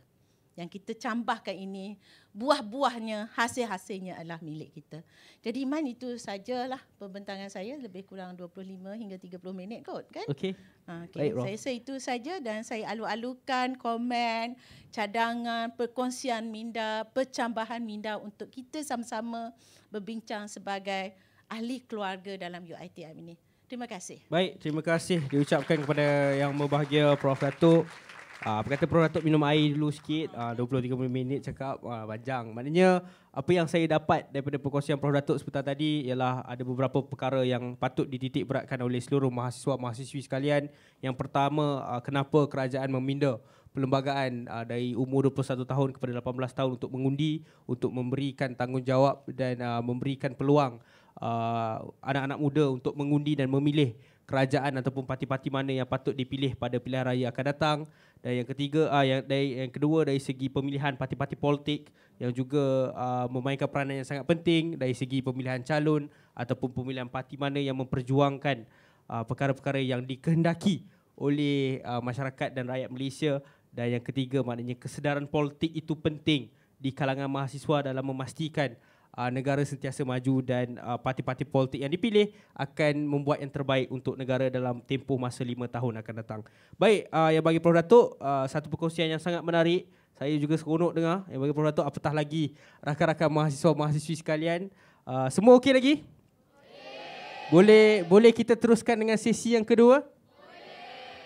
Yang kita cambahkan ini, buah-buahnya, hasil-hasilnya adalah milik kita. Jadi Iman itu sajalah pembentangan saya lebih kurang 25 hingga 30 minit kot kan? Okey. Ha, okay. Baik, saya rasa itu saja dan saya alu-alukan komen, cadangan, perkongsian minda, percambahan minda untuk kita sama-sama berbincang sebagai ahli keluarga dalam UITM ini. Terima kasih. Baik, terima kasih diucapkan kepada yang berbahagia Prof Datuk. Ah uh, berkata Prof Datuk minum air dulu sikit. Ah uh, 20 30 minit cakap uh, panjang. Maknanya apa yang saya dapat daripada perkongsian Prof Datuk sebentar tadi ialah ada beberapa perkara yang patut dititik beratkan oleh seluruh mahasiswa-mahasiswi sekalian. Yang pertama, uh, kenapa kerajaan meminda perlembagaan uh, dari umur 21 tahun kepada 18 tahun untuk mengundi untuk memberikan tanggungjawab dan uh, memberikan peluang Uh, anak-anak uh, muda untuk mengundi dan memilih kerajaan ataupun parti-parti mana yang patut dipilih pada pilihan raya akan datang dan yang ketiga uh, yang dari yang kedua dari segi pemilihan parti-parti politik yang juga uh, memainkan peranan yang sangat penting dari segi pemilihan calon ataupun pemilihan parti mana yang memperjuangkan uh, perkara-perkara yang dikehendaki oleh uh, masyarakat dan rakyat Malaysia dan yang ketiga maknanya kesedaran politik itu penting di kalangan mahasiswa dalam memastikan uh, negara sentiasa maju dan uh, parti-parti politik yang dipilih akan membuat yang terbaik untuk negara dalam tempoh masa lima tahun akan datang. Baik, uh, yang bagi Prof. Datuk, uh, satu perkongsian yang sangat menarik. Saya juga seronok dengar. Yang bagi Prof. Datuk, apatah lagi rakan-rakan mahasiswa-mahasiswi sekalian. Uh, semua okey lagi? Boleh boleh kita teruskan dengan sesi yang kedua?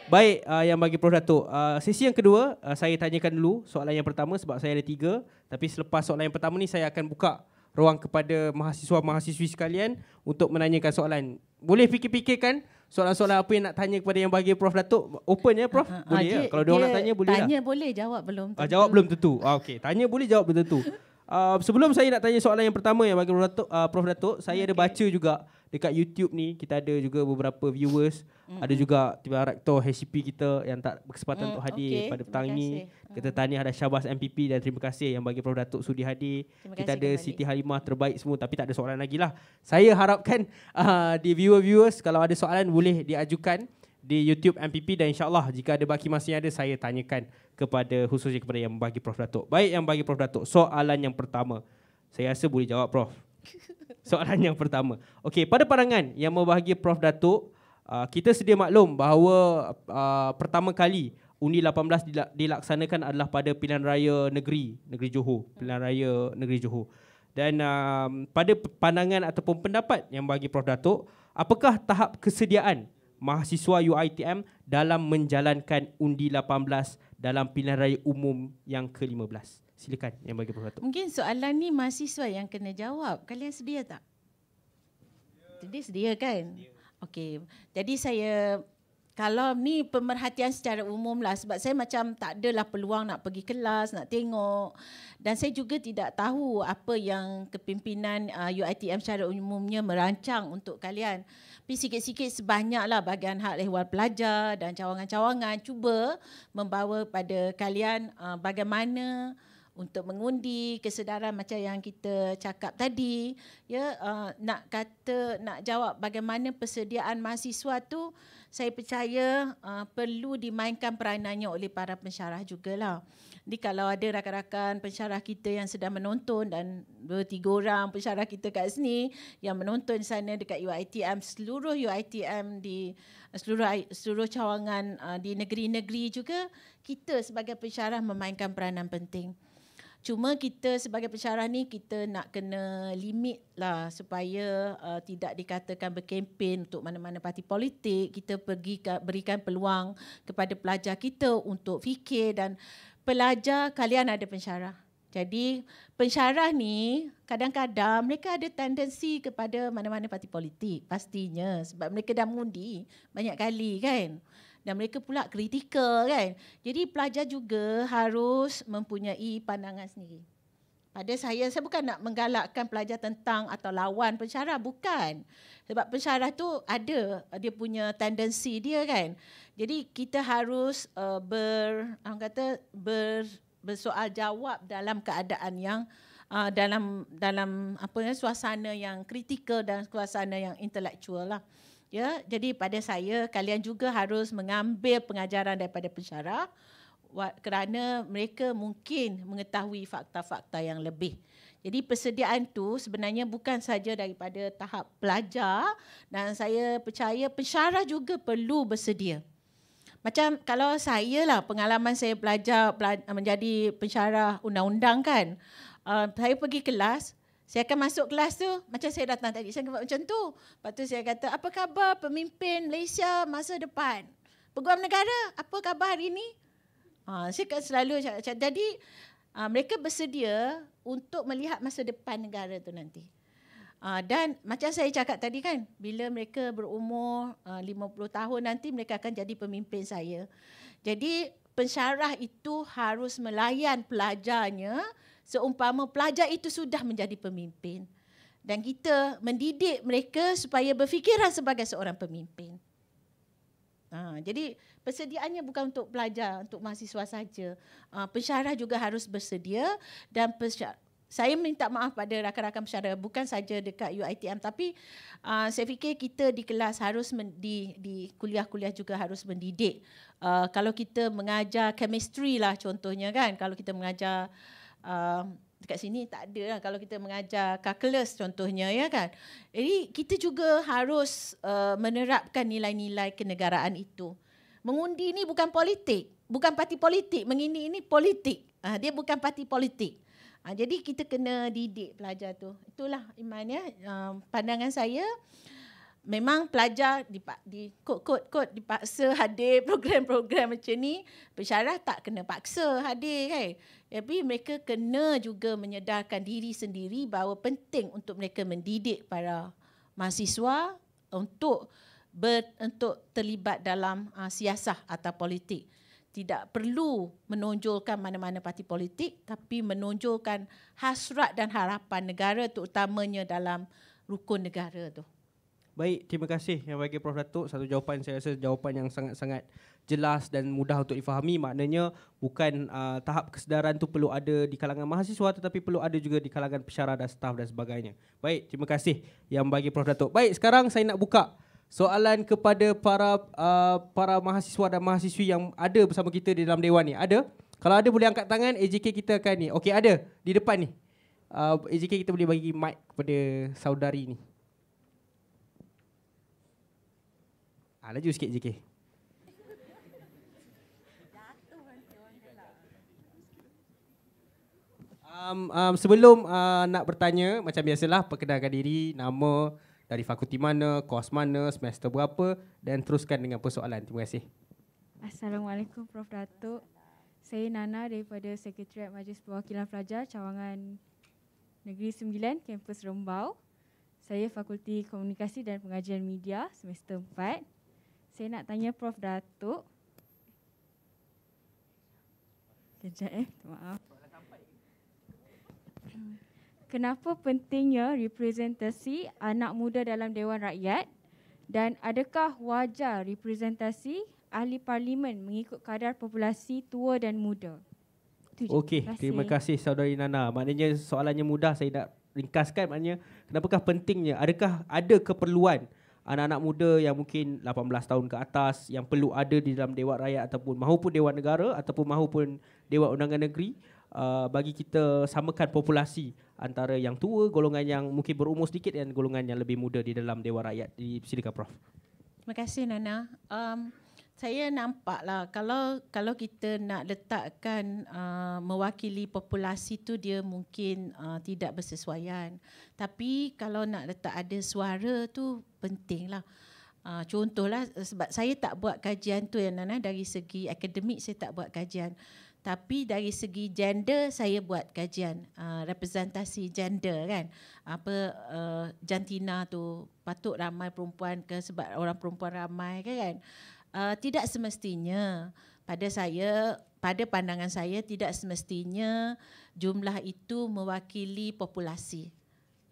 Baik, uh, yang bagi Prof. Datuk. Uh, sesi yang kedua, uh, saya tanyakan dulu soalan yang pertama sebab saya ada tiga. Tapi selepas soalan yang pertama ni saya akan buka ruang kepada mahasiswa-mahasiswi sekalian untuk menanyakan soalan. Boleh fikir-fikirkan soalan-soalan apa yang nak tanya kepada yang bagi Prof Datuk. Open ya Prof? Ha, ha, ha. boleh ya? Ah, Kalau dia orang nak tanya boleh tanya lah. Ah, ah, tanya boleh, jawab belum tentu. Ah, jawab belum tentu. Ah, okay. Tanya boleh, jawab belum tentu. Uh, sebelum saya nak tanya soalan yang pertama yang bagi Prof Datuk, uh, Prof Datuk saya okay. ada baca juga dekat YouTube ni kita ada juga beberapa viewers mm-hmm. ada juga tiba rektor HCP kita yang tak berkesempatan mm, untuk hadir okay. pada petang ni kita tanya ada syabas MPP dan terima kasih yang bagi Prof Datuk sudi hadir terima kita ada Siti Halimah terbaik semua tapi tak ada soalan lagi lah saya harapkan uh, *laughs* di viewer-viewers kalau ada soalan boleh diajukan di YouTube MPP dan insyaAllah jika ada baki masih ada saya tanyakan kepada khususnya kepada yang bagi Prof Datuk baik yang bagi Prof Datuk soalan yang pertama saya rasa boleh jawab Prof *laughs* Soalan yang pertama. Okey, pada pandangan yang membahagi Prof Datuk, uh, kita sedia maklum bahawa uh, pertama kali Undi 18 dilaksanakan adalah pada pilihan raya negeri, negeri Johor, pilihan raya negeri Johor. Dan um, pada pandangan ataupun pendapat yang bagi Prof Datuk, apakah tahap kesediaan mahasiswa UiTM dalam menjalankan undi 18 dalam pilihan raya umum yang ke-15? Silakan yang bagi perkataan. Mungkin soalan ni mahasiswa yang kena jawab. Kalian sedia tak? Jadi sedia kan? Okey. Jadi saya kalau ni pemerhatian secara umum lah sebab saya macam tak adalah peluang nak pergi kelas, nak tengok dan saya juga tidak tahu apa yang kepimpinan UITM uh, secara umumnya merancang untuk kalian. Tapi sikit-sikit sebanyaklah bagian hak lewat pelajar dan cawangan-cawangan cuba membawa pada kalian uh, bagaimana untuk mengundi kesedaran macam yang kita cakap tadi ya uh, nak kata nak jawab bagaimana persediaan mahasiswa tu saya percaya uh, perlu dimainkan peranannya oleh para pensyarah jugalah. Jadi kalau ada rakan-rakan pensyarah kita yang sedang menonton dan dua tiga orang pensyarah kita kat sini yang menonton sana dekat UiTM seluruh UiTM di seluruh seluruh cawangan uh, di negeri-negeri juga kita sebagai pensyarah memainkan peranan penting. Cuma kita sebagai pencerah ni kita nak kena limit lah supaya uh, tidak dikatakan berkempen untuk mana-mana parti politik. Kita pergi ke, berikan peluang kepada pelajar kita untuk fikir dan pelajar kalian ada pencerah. Jadi pensyarah ni kadang-kadang mereka ada tendensi kepada mana-mana parti politik pastinya sebab mereka dah mengundi banyak kali kan dan mereka pula kritikal kan. Jadi pelajar juga harus mempunyai pandangan sendiri. Pada saya, saya bukan nak menggalakkan pelajar tentang atau lawan pensyarah, bukan. Sebab pensyarah tu ada, dia punya tendensi dia kan. Jadi kita harus uh, ber, orang kata, ber, bersoal jawab dalam keadaan yang uh, dalam dalam apa ya suasana yang kritikal dan suasana yang intelektual lah. Ya, jadi pada saya kalian juga harus mengambil pengajaran daripada pensyarah kerana mereka mungkin mengetahui fakta-fakta yang lebih. Jadi persediaan tu sebenarnya bukan saja daripada tahap pelajar dan saya percaya pensyarah juga perlu bersedia. Macam kalau saya lah pengalaman saya belajar menjadi pensyarah undang-undang kan. Uh, saya pergi kelas, saya akan masuk kelas tu macam saya datang tadi. Saya buat macam tu. Lepas tu saya kata, apa khabar pemimpin Malaysia masa depan? Peguam negara, apa khabar hari ini? Ha, saya kan selalu cakap. Jadi ha, mereka bersedia untuk melihat masa depan negara tu nanti. Ha, dan macam saya cakap tadi kan, bila mereka berumur ha, uh, 50 tahun nanti, mereka akan jadi pemimpin saya. Jadi pensyarah itu harus melayan pelajarnya seumpama pelajar itu sudah menjadi pemimpin dan kita mendidik mereka supaya berfikiran sebagai seorang pemimpin. Ha, jadi persediaannya bukan untuk pelajar, untuk mahasiswa saja. Ha, pensyarah juga harus bersedia dan pensyarah saya minta maaf pada rakan-rakan pensyarah bukan saja dekat UiTM tapi uh, saya fikir kita di kelas harus men, di di kuliah-kuliah juga harus mendidik uh, kalau kita mengajar chemistry lah contohnya kan kalau kita mengajar uh, uh, dekat sini tak ada lah kalau kita mengajar calculus contohnya ya kan. Jadi kita juga harus uh, menerapkan nilai-nilai kenegaraan itu. Mengundi ini bukan politik, bukan parti politik. Mengundi ini politik. Uh, dia bukan parti politik. Uh, jadi kita kena didik pelajar tu. Itulah imannya. uh, pandangan saya. Uh, memang pelajar di di kod kod kod dipaksa hadir *laughs* program-program macam ni pensyarah tak kena paksa hadir kan tapi mereka kena juga menyedarkan diri sendiri bahawa penting untuk mereka mendidik para mahasiswa untuk ber, untuk terlibat dalam uh, siasah atau politik tidak perlu menonjolkan mana-mana parti politik tapi menonjolkan hasrat dan harapan negara terutamanya dalam rukun negara tu. Baik, terima kasih yang bagi Prof Datuk satu jawapan saya rasa jawapan yang sangat-sangat jelas dan mudah untuk difahami. Maknanya bukan uh, tahap kesedaran tu perlu ada di kalangan mahasiswa tetapi perlu ada juga di kalangan pesara dan staf dan sebagainya. Baik, terima kasih yang bagi Prof Datuk. Baik, sekarang saya nak buka soalan kepada para uh, para mahasiswa dan mahasiswi yang ada bersama kita di dalam dewan ni. Ada? Kalau ada boleh angkat tangan AJK kita akan ni. Okey, ada di depan ni. Uh, ah, AJK kita boleh bagi mic kepada saudari ni. Ah, laju sikit JK. Um, um, sebelum uh, nak bertanya, macam biasalah, perkenalkan diri, nama, dari fakulti mana, kos mana, semester berapa dan teruskan dengan persoalan. Terima kasih. Assalamualaikum Prof. Datuk. Saya Nana daripada Sekretariat Majlis Perwakilan Pelajar Cawangan Negeri Sembilan, Kampus Rembau. Saya Fakulti Komunikasi dan Pengajian Media, semester saya nak tanya Prof Datuk. Kejap eh, maaf. Kenapa pentingnya representasi anak muda dalam Dewan Rakyat dan adakah wajar representasi ahli parlimen mengikut kadar populasi tua dan muda? Okey, terima kasih saudari Nana. Maknanya soalannya mudah saya nak ringkaskan maknanya kenapakah pentingnya? Adakah ada keperluan anak-anak muda yang mungkin 18 tahun ke atas yang perlu ada di dalam dewan rakyat ataupun mahupun dewan negara ataupun mahupun dewan undangan negeri uh, bagi kita samakan populasi antara yang tua golongan yang mungkin berumur sedikit dan golongan yang lebih muda di dalam dewan rakyat di silakan prof. Terima kasih Nana. Um, saya nampak lah kalau kalau kita nak letakkan uh, mewakili populasi tu dia mungkin uh, tidak bersesuaian. Tapi kalau nak letak ada suara tu penting lah. Uh, contohlah sebab saya tak buat kajian tu ya Nana dari segi akademik saya tak buat kajian. Tapi dari segi gender saya buat kajian uh, representasi gender kan apa uh, jantina tu patut ramai perempuan ke sebab orang perempuan ramai kan? uh, tidak semestinya pada saya pada pandangan saya tidak semestinya jumlah itu mewakili populasi.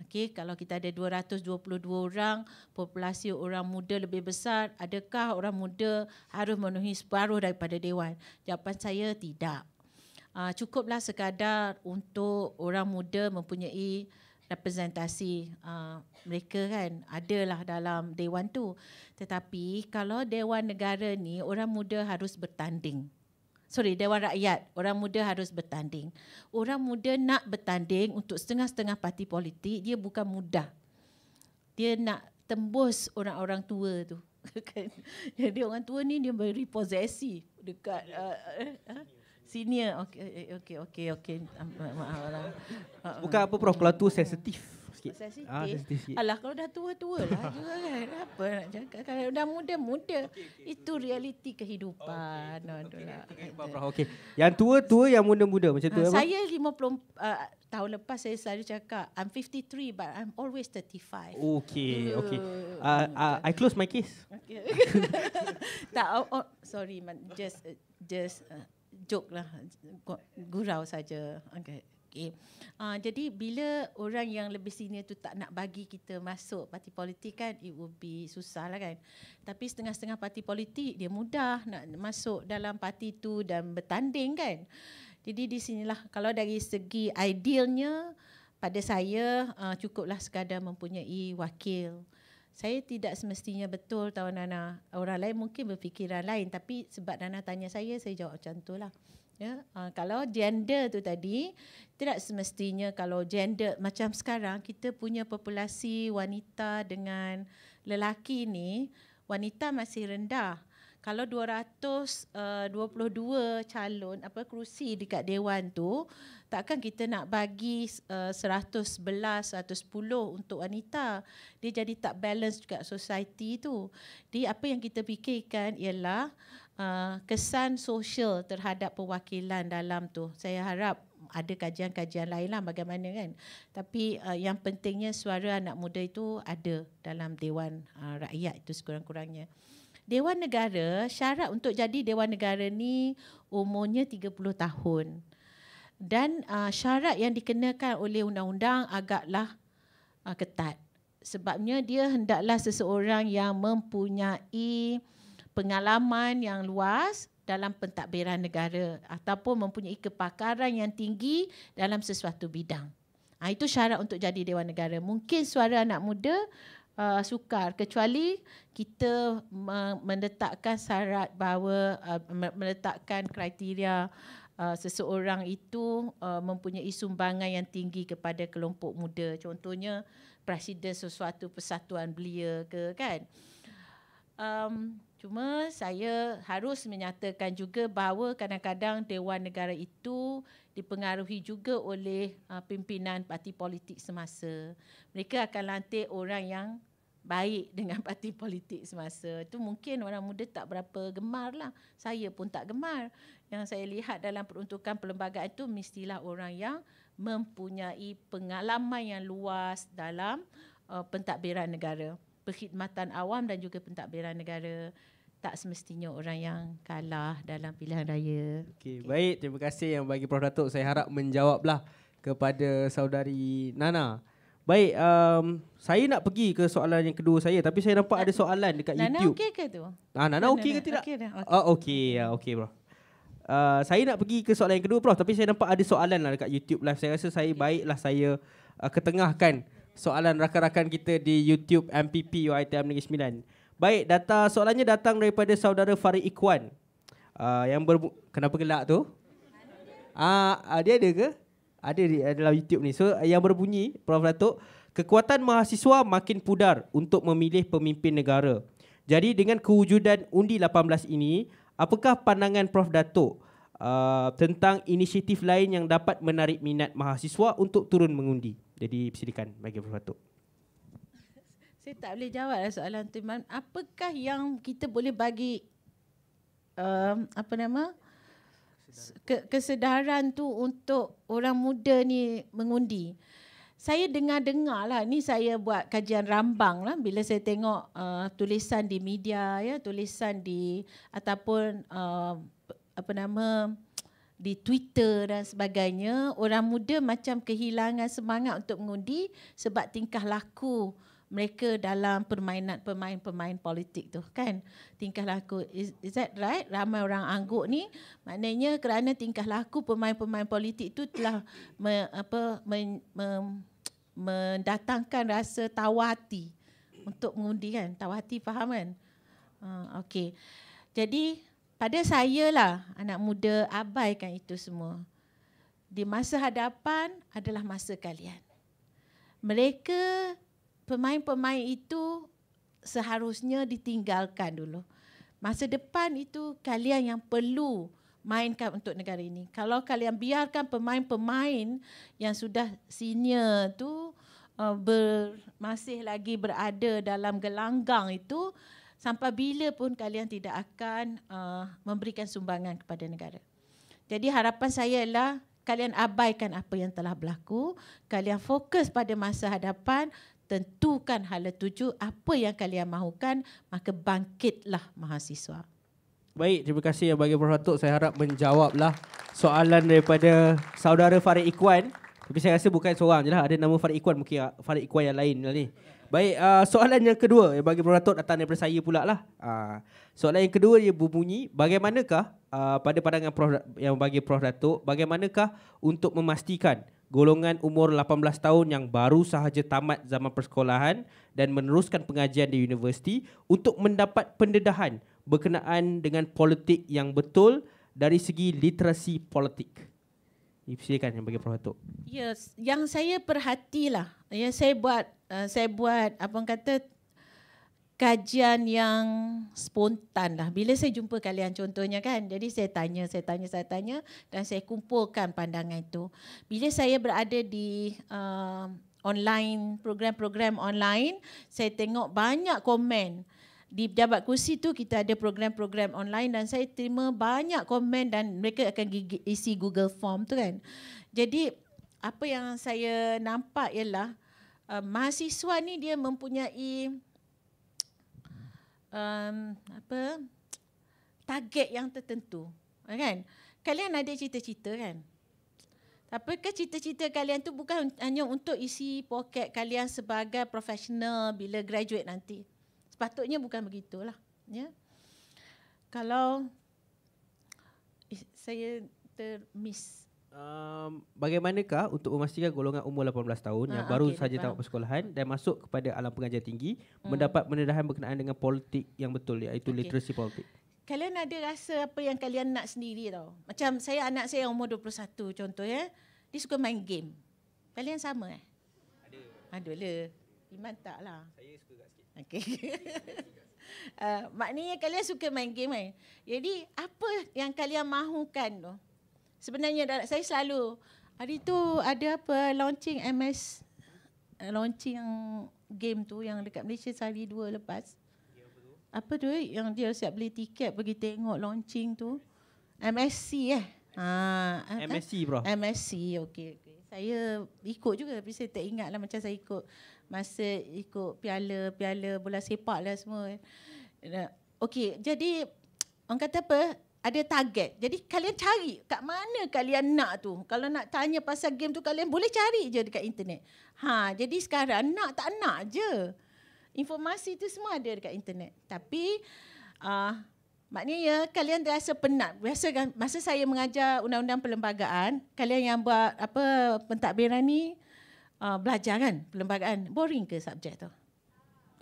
Okey, kalau kita ada 222 orang, populasi orang muda lebih besar, adakah orang muda harus memenuhi separuh daripada dewan? Jawapan saya tidak. Eh, cukuplah sekadar untuk orang muda mempunyai representasi uh, mereka kan adalah dalam dewan tu tetapi kalau dewan negara ni orang muda harus bertanding sorry dewan rakyat orang muda harus bertanding orang muda nak bertanding untuk setengah-setengah parti politik dia bukan mudah dia nak tembus orang-orang tua tu jadi *laughs* kan? orang tua ni dia beri posesi dekat uh, uh, uh, senior. Okey okey okey okey. Maaf Bukan apa prof kalau tu sensitif. Sikit. Oh, ah, sensitif. Sikit. Alah kalau dah tua-tua lah *laughs* juga kan. Apa nak cakap kalau dah muda-muda. itu realiti kehidupan. Okay, tu, Yang tua-tua yang muda-muda macam tu. Ah, saya 50 uh, ah, tahun lepas saya selalu cakap I'm 53 but I'm always 35. Okay, uh, okay. Uh, uh, I close my case. Okay. *laughs* tak, oh, oh, sorry, just just uh, joke lah gurau saja okey okay. Uh, jadi bila orang yang lebih senior tu tak nak bagi kita masuk parti politik kan it will be susah lah kan tapi setengah-setengah parti politik dia mudah nak masuk dalam parti tu dan bertanding kan jadi di sinilah kalau dari segi idealnya pada saya uh, cukuplah sekadar mempunyai wakil saya tidak semestinya betul tahu Nana. Orang lain mungkin berfikiran lain tapi sebab Nana tanya saya saya jawab macam itulah. Ya, uh, kalau gender tu tadi tidak semestinya kalau gender macam sekarang kita punya populasi wanita dengan lelaki ni wanita masih rendah kalau 222 eh, calon apa kerusi dekat dewan tu takkan kita nak bagi uh, 111 110 untuk wanita dia jadi tak balance juga society tu jadi apa yang kita fikirkan ialah uh, kesan sosial terhadap perwakilan dalam tu saya harap ada kajian-kajian lainlah bagaimana kan tapi uh, yang pentingnya suara anak muda itu ada dalam dewan uh, rakyat itu sekurang-kurangnya Dewan Negara syarat untuk jadi Dewan Negara ni umurnya 30 tahun. Dan uh, syarat yang dikenakan oleh undang-undang agaklah uh, ketat. Sebabnya dia hendaklah seseorang yang mempunyai pengalaman yang luas dalam pentadbiran negara ataupun mempunyai kepakaran yang tinggi dalam sesuatu bidang. Ha, itu syarat untuk jadi Dewan Negara. Mungkin suara anak muda uh, sukar kecuali kita uh, mendetakkan syarat bahawa uh, meletakkan kriteria Uh, seseorang itu uh, mempunyai sumbangan yang tinggi kepada kelompok muda contohnya presiden sesuatu persatuan belia ke kan um cuma saya harus menyatakan juga bahawa kadang-kadang dewan negara itu dipengaruhi juga oleh uh, pimpinan parti politik semasa. Mereka akan lantik orang yang baik dengan *laughs* parti politik semasa. Itu mungkin orang muda tak berapa gemar lah. Saya pun tak gemar. Yang saya lihat dalam peruntukan perlembagaan itu mestilah orang yang mempunyai pengalaman yang luas dalam uh, pentadbiran negara. Perkhidmatan awam dan juga pentadbiran negara tak semestinya orang yang kalah dalam pilihan raya. Okey, okay. baik. Terima kasih yang bagi Prof Datuk. Saya harap menjawablah kepada saudari Nana. Baik, um, saya nak pergi ke soalan yang kedua saya tapi saya nampak ada soalan dekat Nana YouTube. Nana okey ke tu? Ah, Nana, Nana okey ke tidak? Okey dah. Okey. Ah, okey, ah, okey bro. Uh, saya nak pergi ke soalan yang kedua Prof tapi saya nampak ada soalan lah dekat YouTube live. Saya rasa saya okay. baiklah saya uh, ketengahkan soalan rakan-rakan kita di YouTube MPP UiTM Negeri Sembilan. Uh, Baik, data soalannya datang daripada saudara Farid Ikwan. Uh, yang ber kenapa gelak tu? Ah, uh, dia ada ke? Ada di dalam YouTube ni. So yang berbunyi Prof Datuk, kekuatan mahasiswa makin pudar untuk memilih pemimpin negara. Jadi dengan kewujudan Undi 18 ini, apakah pandangan Prof Datuk uh, tentang inisiatif lain yang dapat menarik minat mahasiswa untuk turun mengundi? Jadi silakan bagi Prof Datuk. Saya tak boleh jawab lah soalan tu. Apakah yang kita boleh bagi um, apa nama kesedaran tu untuk orang muda ni mengundi? Saya dengar-dengar lah. Ni saya buat kajian rambang lah. Bila saya tengok uh, tulisan di media, ya, tulisan di ataupun uh, apa nama di Twitter dan sebagainya, orang muda macam kehilangan semangat untuk mengundi sebab tingkah laku mereka dalam permainan pemain-pemain politik tu kan tingkah laku is, is that right ramai orang angguk ni maknanya kerana tingkah laku pemain-pemain politik tu telah me, apa me, me, mendatangkan rasa tawati untuk mengundi kan tawati faham kan uh, okey jadi pada saya lah anak muda abaikan itu semua di masa hadapan adalah masa kalian mereka pemain-pemain itu seharusnya ditinggalkan dulu. Masa depan itu kalian yang perlu mainkan untuk negara ini. Kalau kalian biarkan pemain-pemain yang sudah senior tu uh, ber, masih lagi berada dalam gelanggang itu sampai bila pun kalian tidak akan uh, memberikan sumbangan kepada negara. Jadi harapan saya ialah kalian abaikan apa yang telah berlaku, kalian fokus pada masa hadapan tentukan hala tuju apa yang kalian mahukan maka bangkitlah mahasiswa. Baik, terima kasih yang bagi Prof. Saya harap menjawablah soalan daripada saudara Farid Ikwan. Tapi saya rasa bukan seorang je lah. Ada nama Farid Ikwan mungkin Farid Ikwan yang lain ni. Baik, uh, soalan yang kedua yang bagi Prof. datang daripada saya pula lah. Uh, soalan yang kedua dia berbunyi, bagaimanakah uh, pada pandangan Prof. yang bagi Prof. Datuk, bagaimanakah untuk memastikan golongan umur 18 tahun yang baru sahaja tamat zaman persekolahan dan meneruskan pengajian di universiti untuk mendapat pendedahan berkenaan dengan politik yang betul dari segi literasi politik. Silakan yang bagi Prof. Yes, yang saya perhatilah, yang saya buat uh, saya buat apa kata uh, kajian yang spontan lah. Bila saya jumpa kalian contohnya kan, jadi saya tanya, saya tanya, saya tanya dan saya kumpulkan pandangan itu. Bila saya berada di uh, online, program-program online, saya tengok banyak komen. Di Jabat Kursi tu kita ada program-program online dan saya terima banyak komen dan mereka akan isi Google Form tu kan. Jadi apa yang saya nampak ialah uh, mahasiswa ni dia mempunyai um, apa target yang tertentu eh, kan kalian ada cita-cita kan tapi ke cita-cita kalian tu bukan hanya untuk isi poket kalian sebagai profesional bila graduate nanti sepatutnya bukan begitulah ya kalau saya termiss Um, bagaimanakah untuk memastikan golongan umur 18 tahun ha, yang ah, baru okay, sahaja tamat persekolahan dan masuk kepada alam pengajian tinggi hmm. mendapat pendedahan berkenaan dengan politik yang betul iaitu okay. literasi politik? Kalian ada rasa apa yang kalian nak sendiri tau? Macam saya anak saya umur 21 contoh ya. Dia suka main game. Kalian sama eh? Ada. Ada le. Iman tak lah. Saya suka sikit. Okay. uh, *laughs* eh, maknanya kalian suka main game kan? Jadi apa yang kalian mahukan tu? sebenarnya saya selalu hari tu ada apa launching MS eh, launching game tu yang dekat Malaysia sehari dua lepas. Apa tu? Yang dia siap beli tiket pergi tengok launching tu. MSC eh. Ha, MSC bro. MSC, okey. Okay. Saya ikut juga tapi saya tak ingat lah macam saya ikut masa ikut piala, piala bola sepak lah semua. Okey, jadi orang kata apa? ada target. Jadi kalian cari kat mana kalian nak tu. Kalau nak tanya pasal game tu kalian boleh cari je dekat internet. Ha, jadi sekarang nak tak nak je. Informasi tu semua ada dekat internet. Tapi uh, maknanya ya, kalian rasa penat. Biasa kan masa saya mengajar undang-undang perlembagaan, kalian yang buat apa pentadbiran ni uh, belajar kan perlembagaan. Boring ke subjek tu?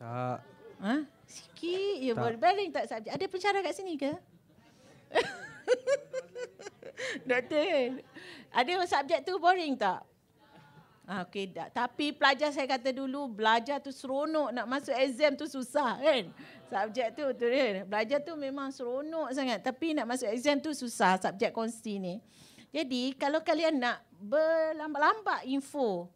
Tak. Ha? Sikit Ya boring. tak subjek. Ada pencara kat sini ke? *laughs* Doktor, ada subjek tu boring tak? Ah, okay, tak. Tapi pelajar saya kata dulu, belajar tu seronok nak masuk exam tu susah kan? Subjek tu, tu dia. Belajar tu memang seronok sangat. Tapi nak masuk exam tu susah, subjek konsti ni. Jadi, kalau kalian nak berlambat-lambat info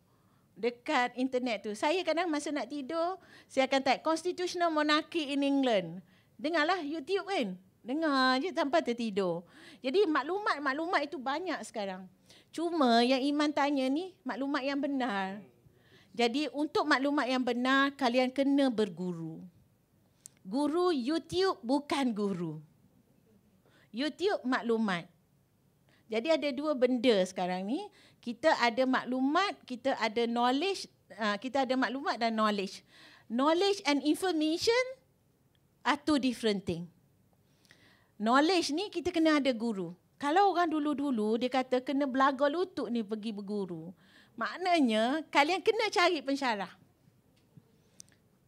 dekat internet tu, saya kadang masa nak tidur, saya akan type Constitutional Monarchy in England. Dengarlah YouTube kan? Dengar je tanpa tertidur. Jadi maklumat-maklumat itu banyak sekarang. Cuma yang iman tanya ni maklumat yang benar. Jadi untuk maklumat yang benar kalian kena berguru. Guru YouTube bukan guru. YouTube maklumat. Jadi ada dua benda sekarang ni. Kita ada maklumat, kita ada knowledge, ah, kita ada maklumat dan knowledge. Knowledge and information are two different things knowledge ni kita kena ada guru. Kalau orang dulu-dulu dia kata kena belagak lutut ni pergi berguru. Maknanya kalian kena cari pensyarah.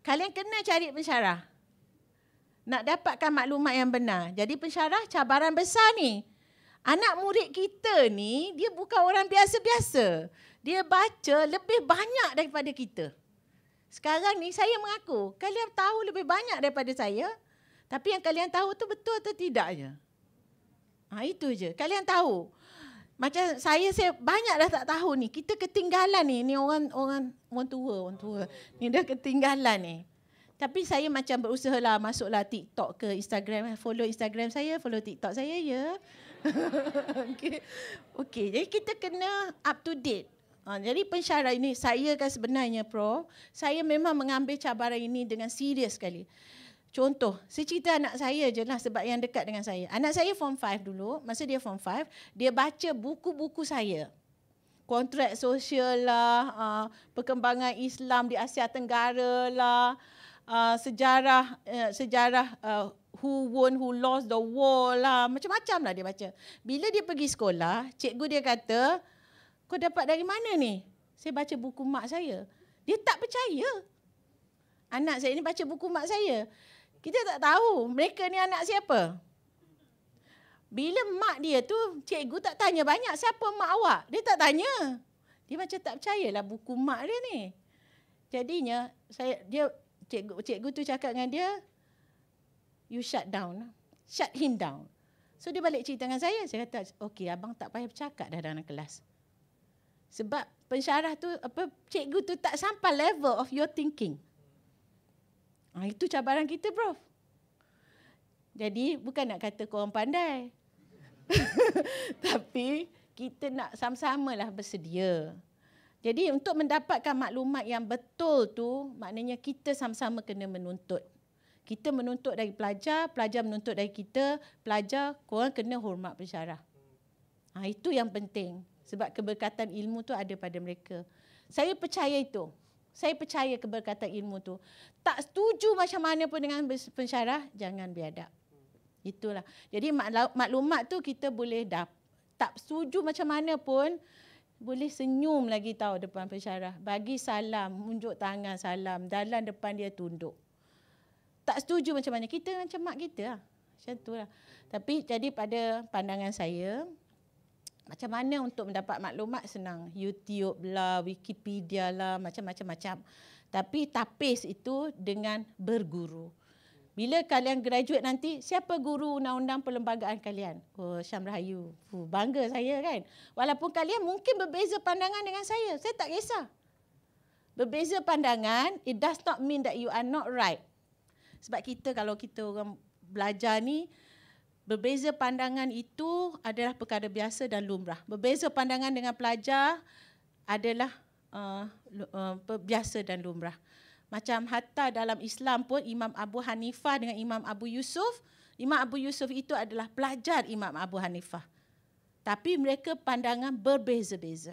Kalian kena cari pensyarah. Nak dapatkan maklumat yang benar. Jadi pensyarah cabaran besar ni. Anak murid kita ni dia bukan orang biasa-biasa. Dia baca lebih banyak daripada kita. Sekarang ni saya mengaku, kalian tahu lebih banyak daripada saya. Tapi yang kalian tahu tu betul atau tidaknya? Ha, itu je. Kalian tahu. Macam saya, saya banyak dah tak tahu ni. Kita ketinggalan ni. Ni orang orang orang tua, orang tua. Ni dah ketinggalan ni. Tapi saya macam berusaha lah masuklah TikTok ke Instagram. Follow Instagram saya, follow TikTok saya, ya. *laughs* Okey, okay, jadi kita kena up to date. Ha, jadi pensyarah ini, saya kan sebenarnya, Pro. Saya memang mengambil cabaran ini dengan serius sekali. Contoh, saya cerita anak saya je lah sebab yang dekat dengan saya. Anak saya form 5 dulu, masa dia form 5, dia baca buku-buku saya. Kontrak sosial lah, ah, perkembangan Islam di Asia Tenggara lah, ah, sejarah eh, sejarah ah, who won, who lost the war lah, macam-macam lah dia baca. Bila dia pergi sekolah, cikgu dia kata, kau dapat dari mana ni? Saya baca buku mak saya. Dia tak percaya. Anak saya ini baca buku mak saya. Kita tak tahu mereka ni anak siapa. Bila mak dia tu, cikgu tak tanya banyak siapa mak awak. Dia tak tanya. Dia macam tak percayalah buku mak dia ni. Jadinya, saya dia cikgu, cikgu tu cakap dengan dia, you shut down. Shut him down. So dia balik cerita dengan saya. Saya kata, okey abang tak payah bercakap dah dalam kelas. Sebab pensyarah tu, apa cikgu tu tak sampai level of your thinking. Ha, itu cabaran kita, bro. Jadi, bukan nak kata korang pandai. *laughs* Tapi, kita nak sama lah bersedia. Jadi, untuk mendapatkan maklumat yang betul tu, maknanya kita sama-sama kena menuntut. Kita menuntut dari pelajar, pelajar menuntut dari kita, pelajar, korang kena hormat pensyarah. Ha, ah, itu yang penting. Sebab keberkatan ilmu tu ada pada mereka. Saya percaya itu. Saya percaya keberkatan ilmu tu. Tak setuju macam mana pun dengan pensyarah, jangan biadab. Itulah. Jadi maklumat tu kita boleh dap tak setuju macam mana pun boleh senyum lagi tahu depan pensyarah. Bagi salam, unjuk tangan salam, dalam depan dia tunduk. Tak setuju macam mana kita dengan cemak kita lah. Macam tu lah. Tapi jadi pada pandangan saya, macam mana untuk mendapat maklumat senang YouTube lah, Wikipedia lah, macam-macam macam. Tapi tapis itu dengan berguru. Bila kalian graduate nanti, siapa guru undang-undang perlembagaan kalian? Oh, Syam Rahayu. Fuh, bangga saya kan. Walaupun kalian mungkin berbeza pandangan dengan saya. Saya tak kisah. Berbeza pandangan, it does not mean that you are not right. Sebab kita kalau kita orang belajar ni, Berbeza pandangan itu adalah perkara biasa dan lumrah. Berbeza pandangan dengan pelajar adalah uh, uh, biasa dan lumrah. Macam hatta dalam Islam pun Imam Abu Hanifah dengan Imam Abu Yusuf, Imam Abu Yusuf itu adalah pelajar Imam Abu Hanifah. Tapi mereka pandangan berbeza-beza.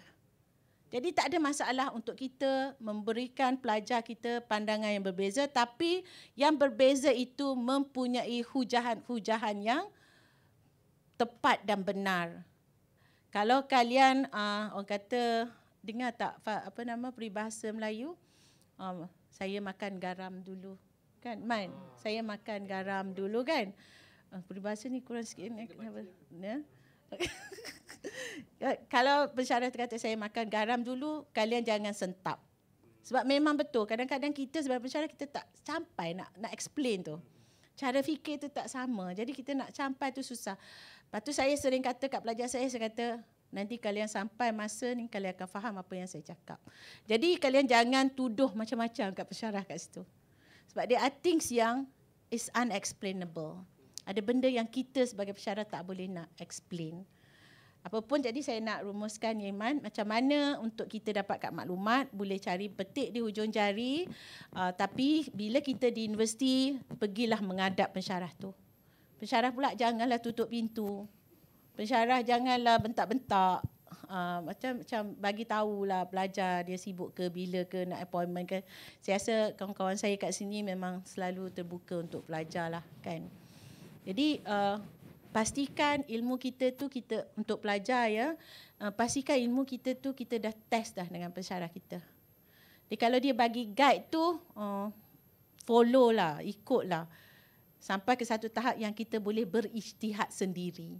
Jadi tak ada masalah untuk kita memberikan pelajar kita pandangan yang berbeza tapi yang berbeza itu mempunyai hujahan-hujahan yang tepat dan benar. Kalau kalian uh, orang kata dengar tak apa nama peribahasa Melayu? Um, saya makan garam dulu. Kan? Man, oh. saya makan garam dulu kan? Uh, peribahasa ni kurang sikit. Ya. *laughs* Yeah. Kalau pensyarah kata saya makan garam dulu, kalian jangan sentap. Sebab memang betul, kadang-kadang kita sebagai pensyarah kita tak sampai nak nak explain tu. Cara fikir tu tak sama. Jadi kita nak sampai tu susah. Lepas tu saya sering kata kat pelajar saya, saya kata, nanti kalian sampai masa ni, kalian akan faham apa yang saya cakap. Jadi kalian jangan tuduh macam-macam kat pesyarah kat situ. Sebab there are things yang is unexplainable. Ada benda yang kita sebagai pesyarah tak boleh nak explain. Apapun jadi saya nak rumuskan Yaman macam mana untuk kita dapatkan maklumat boleh cari petik di hujung jari uh, tapi bila kita di universiti pergilah mengadap pensyarah tu. Pensyarah pula janganlah tutup pintu. Pensyarah janganlah bentak-bentak. Ha, macam macam bagi tahulah pelajar dia sibuk ke bila ke nak appointment ke. Saya rasa kawan-kawan saya kat sini memang selalu terbuka untuk pelajar lah kan. Jadi uh, pastikan ilmu kita tu kita untuk pelajar ya. Uh, pastikan ilmu kita tu kita dah test dah dengan pensyarah kita. Jadi kalau dia bagi guide tu uh, follow lah, ikut lah sampai ke satu tahap yang kita boleh berijtihad sendiri.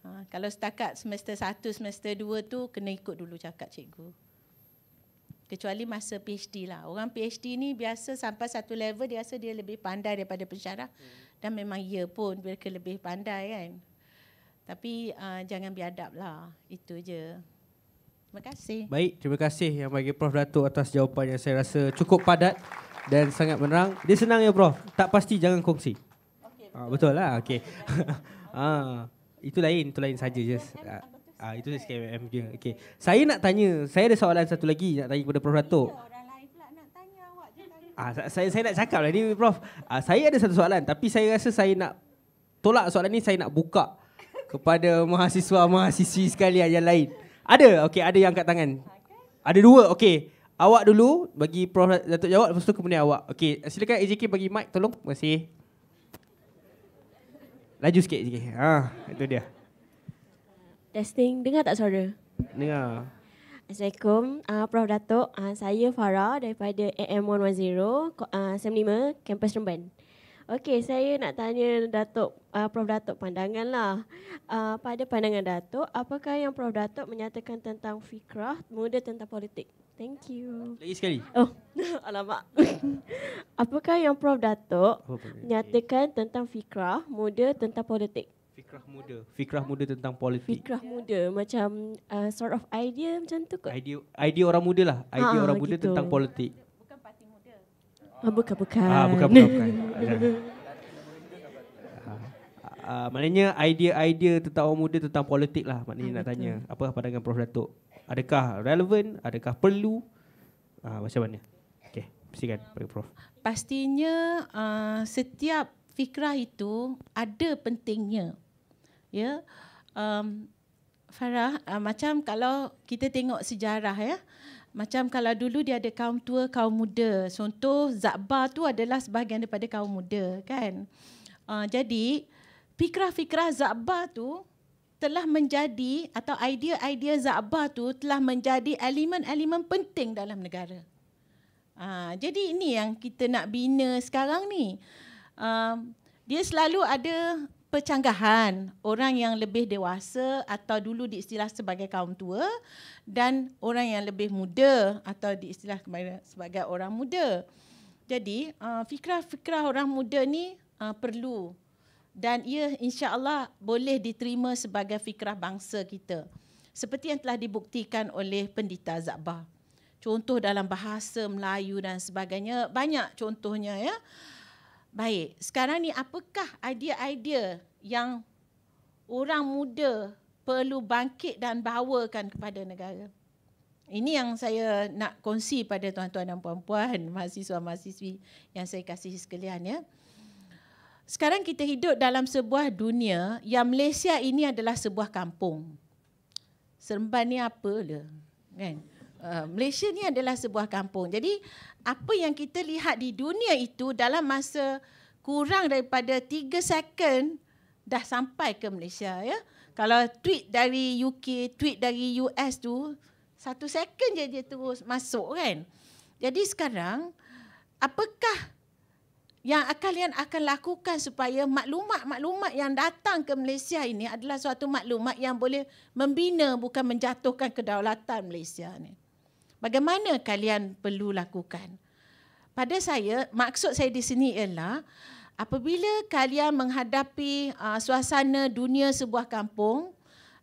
Ha, kalau setakat semester satu, semester dua tu kena ikut dulu cakap cikgu. Kecuali masa PhD lah. Orang PhD ni biasa sampai satu level dia rasa dia lebih pandai daripada pensyarah. Hmm. Dan memang ya pun mereka lebih pandai kan. Tapi uh, jangan biadab lah. Itu je. Terima kasih. Baik, terima kasih yang bagi Prof Datuk atas jawapan yang saya rasa cukup padat dan sangat menerang. Dia senang ya, Prof. Tak pasti jangan kongsi. Okay, ah, betul lah. Okay. *laughs* ah, itu lain, itu lain saja. Just. Ah, ah, itu just KMM dia. Okay. Saya nak tanya, saya ada soalan satu lagi nak tanya kepada Prof. Datuk. Ah, saya, saya nak cakap lah ni, Prof. Ah, saya ada satu soalan, tapi saya rasa saya nak tolak soalan ni, saya nak buka kepada mahasiswa-mahasiswi sekalian yang lain. Ada? okay. ada yang angkat tangan. Ada dua? okay. Awak dulu bagi Prof Datuk jawab lepas tu kemudian awak. Okey, silakan AJK bagi mic tolong. Terima kasih. Laju sikit AJK. Ha, itu dia. Testing, dengar tak suara? Dengar. Assalamualaikum, uh, Prof Datuk. Uh, saya Farah daripada AM110, uh, SEM5, Kampus Remban. Okey, saya nak tanya Datuk, uh, Prof Datuk pandangan lah. Uh, pada pandangan Datuk, apakah yang Prof Datuk menyatakan tentang fikrah muda tentang politik? Thank you. Lagi sekali. Oh, *laughs* alamak. *laughs* Apakah yang Prof Datuk nyatakan okay. tentang fikrah muda tentang politik? Fikrah muda. Fikrah muda tentang politik. Fikrah muda. Macam uh, sort of idea macam tu kot. Idea, idea orang muda lah. Idea ha, orang muda gitu. tentang politik. Bukan parti muda. Ah, bukan, bukan. Ah, bukan, bukan. bukan. Uh, *laughs* maknanya idea-idea tentang orang muda tentang politik lah maknanya ah, nak betul. tanya apa pandangan Prof Datuk Adakah relevan? Adakah perlu? Uh, macam mana? Okey, silakan pada uh, Prof. Pastinya uh, setiap fikrah itu ada pentingnya. Ya. Yeah? Um, Farah, uh, macam kalau kita tengok sejarah ya, macam kalau dulu dia ada kaum tua, kaum muda. Contoh Zabar tu adalah sebahagian daripada kaum muda, kan? Uh, jadi fikrah-fikrah Zabar tu telah menjadi atau idea-idea Zabah tu telah menjadi elemen-elemen penting dalam negara. Ha, jadi ini yang kita nak bina sekarang ni. Ha, dia selalu ada percanggahan orang yang lebih dewasa atau dulu diistilah sebagai kaum tua dan orang yang lebih muda atau diistilah sebagai orang muda. Jadi, uh, fikrah-fikrah orang muda ni uh, perlu dan ia insya-Allah boleh diterima sebagai fikrah bangsa kita seperti yang telah dibuktikan oleh pendeta Zabah contoh dalam bahasa Melayu dan sebagainya banyak contohnya ya baik sekarang ni apakah idea-idea yang orang muda perlu bangkit dan bawakan kepada negara ini yang saya nak kongsi pada tuan-tuan dan puan-puan mahasiswa-mahasiswi yang saya kasih sekalian ya. Sekarang kita hidup dalam sebuah dunia yang Malaysia ini adalah sebuah kampung. Seremban ni apa le? Kan? Uh, Malaysia ni adalah sebuah kampung. Jadi apa yang kita lihat di dunia itu dalam masa kurang daripada 3 second dah sampai ke Malaysia ya. Kalau tweet dari UK, tweet dari US tu satu second je dia terus masuk kan. Jadi sekarang apakah yang kalian akan lakukan supaya maklumat-maklumat yang datang ke Malaysia ini adalah suatu maklumat yang boleh membina bukan menjatuhkan kedaulatan Malaysia ini. Bagaimana kalian perlu lakukan? Pada saya, maksud saya di sini ialah apabila kalian menghadapi uh, suasana dunia sebuah kampung,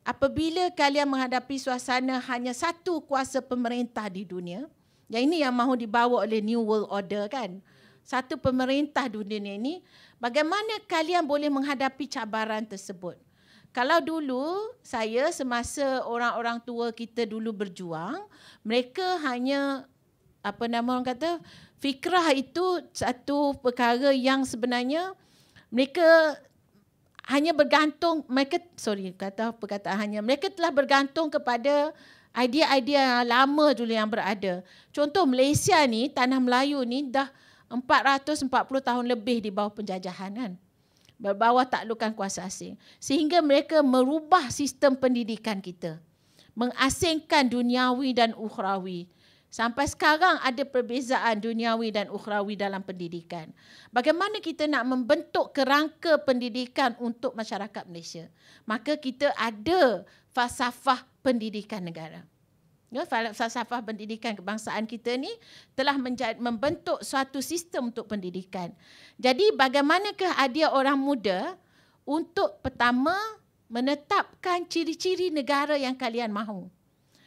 apabila kalian menghadapi suasana hanya satu kuasa pemerintah di dunia, yang ini yang mahu dibawa oleh New World Order kan, satu pemerintah dunia ini, bagaimana kalian boleh menghadapi cabaran tersebut? Kalau dulu saya semasa orang-orang tua kita dulu berjuang, mereka hanya apa nama orang kata fikrah itu satu perkara yang sebenarnya mereka hanya bergantung mereka sorry kata perkataan hanya mereka telah bergantung kepada idea-idea lama dulu yang berada. Contoh Malaysia ni tanah Melayu ni dah 440 tahun lebih di bawah penjajahan kan berbawah taklukan kuasa asing sehingga mereka merubah sistem pendidikan kita mengasingkan duniawi dan ukhrawi sampai sekarang ada perbezaan duniawi dan ukhrawi dalam pendidikan bagaimana kita nak membentuk kerangka pendidikan untuk masyarakat Malaysia maka kita ada falsafah pendidikan negara Ya, falsafah pendidikan kebangsaan kita ni telah menjad, membentuk suatu sistem untuk pendidikan. Jadi bagaimanakah idea orang muda untuk pertama menetapkan ciri-ciri negara yang kalian mahu?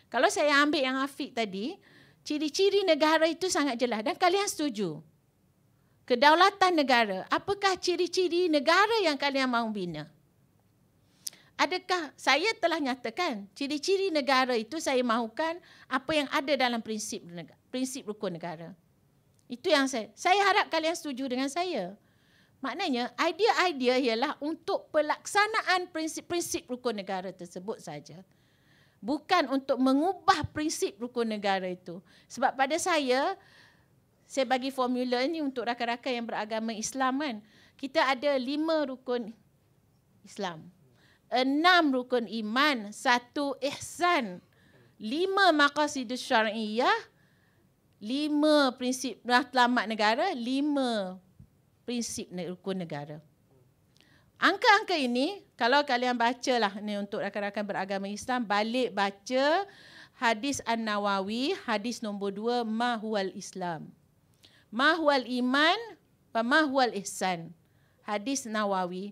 Kalau saya ambil yang Afiq tadi, ciri-ciri negara itu sangat jelas dan kalian setuju. Kedaulatan negara, apakah ciri-ciri negara yang kalian mahu bina? adakah saya telah nyatakan ciri-ciri negara itu saya mahukan apa yang ada dalam prinsip negara, prinsip rukun negara. Itu yang saya saya harap kalian setuju dengan saya. Maknanya idea-idea ialah untuk pelaksanaan prinsip-prinsip rukun negara tersebut saja. Bukan untuk mengubah prinsip rukun negara itu. Sebab pada saya saya bagi formula ini untuk rakan-rakan yang beragama Islam kan. Kita ada lima rukun Islam enam rukun iman, satu ihsan, lima maqasid syariah, lima prinsip matlamat negara, lima prinsip rukun negara. Angka-angka ini, kalau kalian baca lah ni untuk rakan-rakan beragama Islam, balik baca hadis An-Nawawi, hadis nombor dua, Mahual Islam. Mahual Iman, Mahual Ihsan. Hadis Nawawi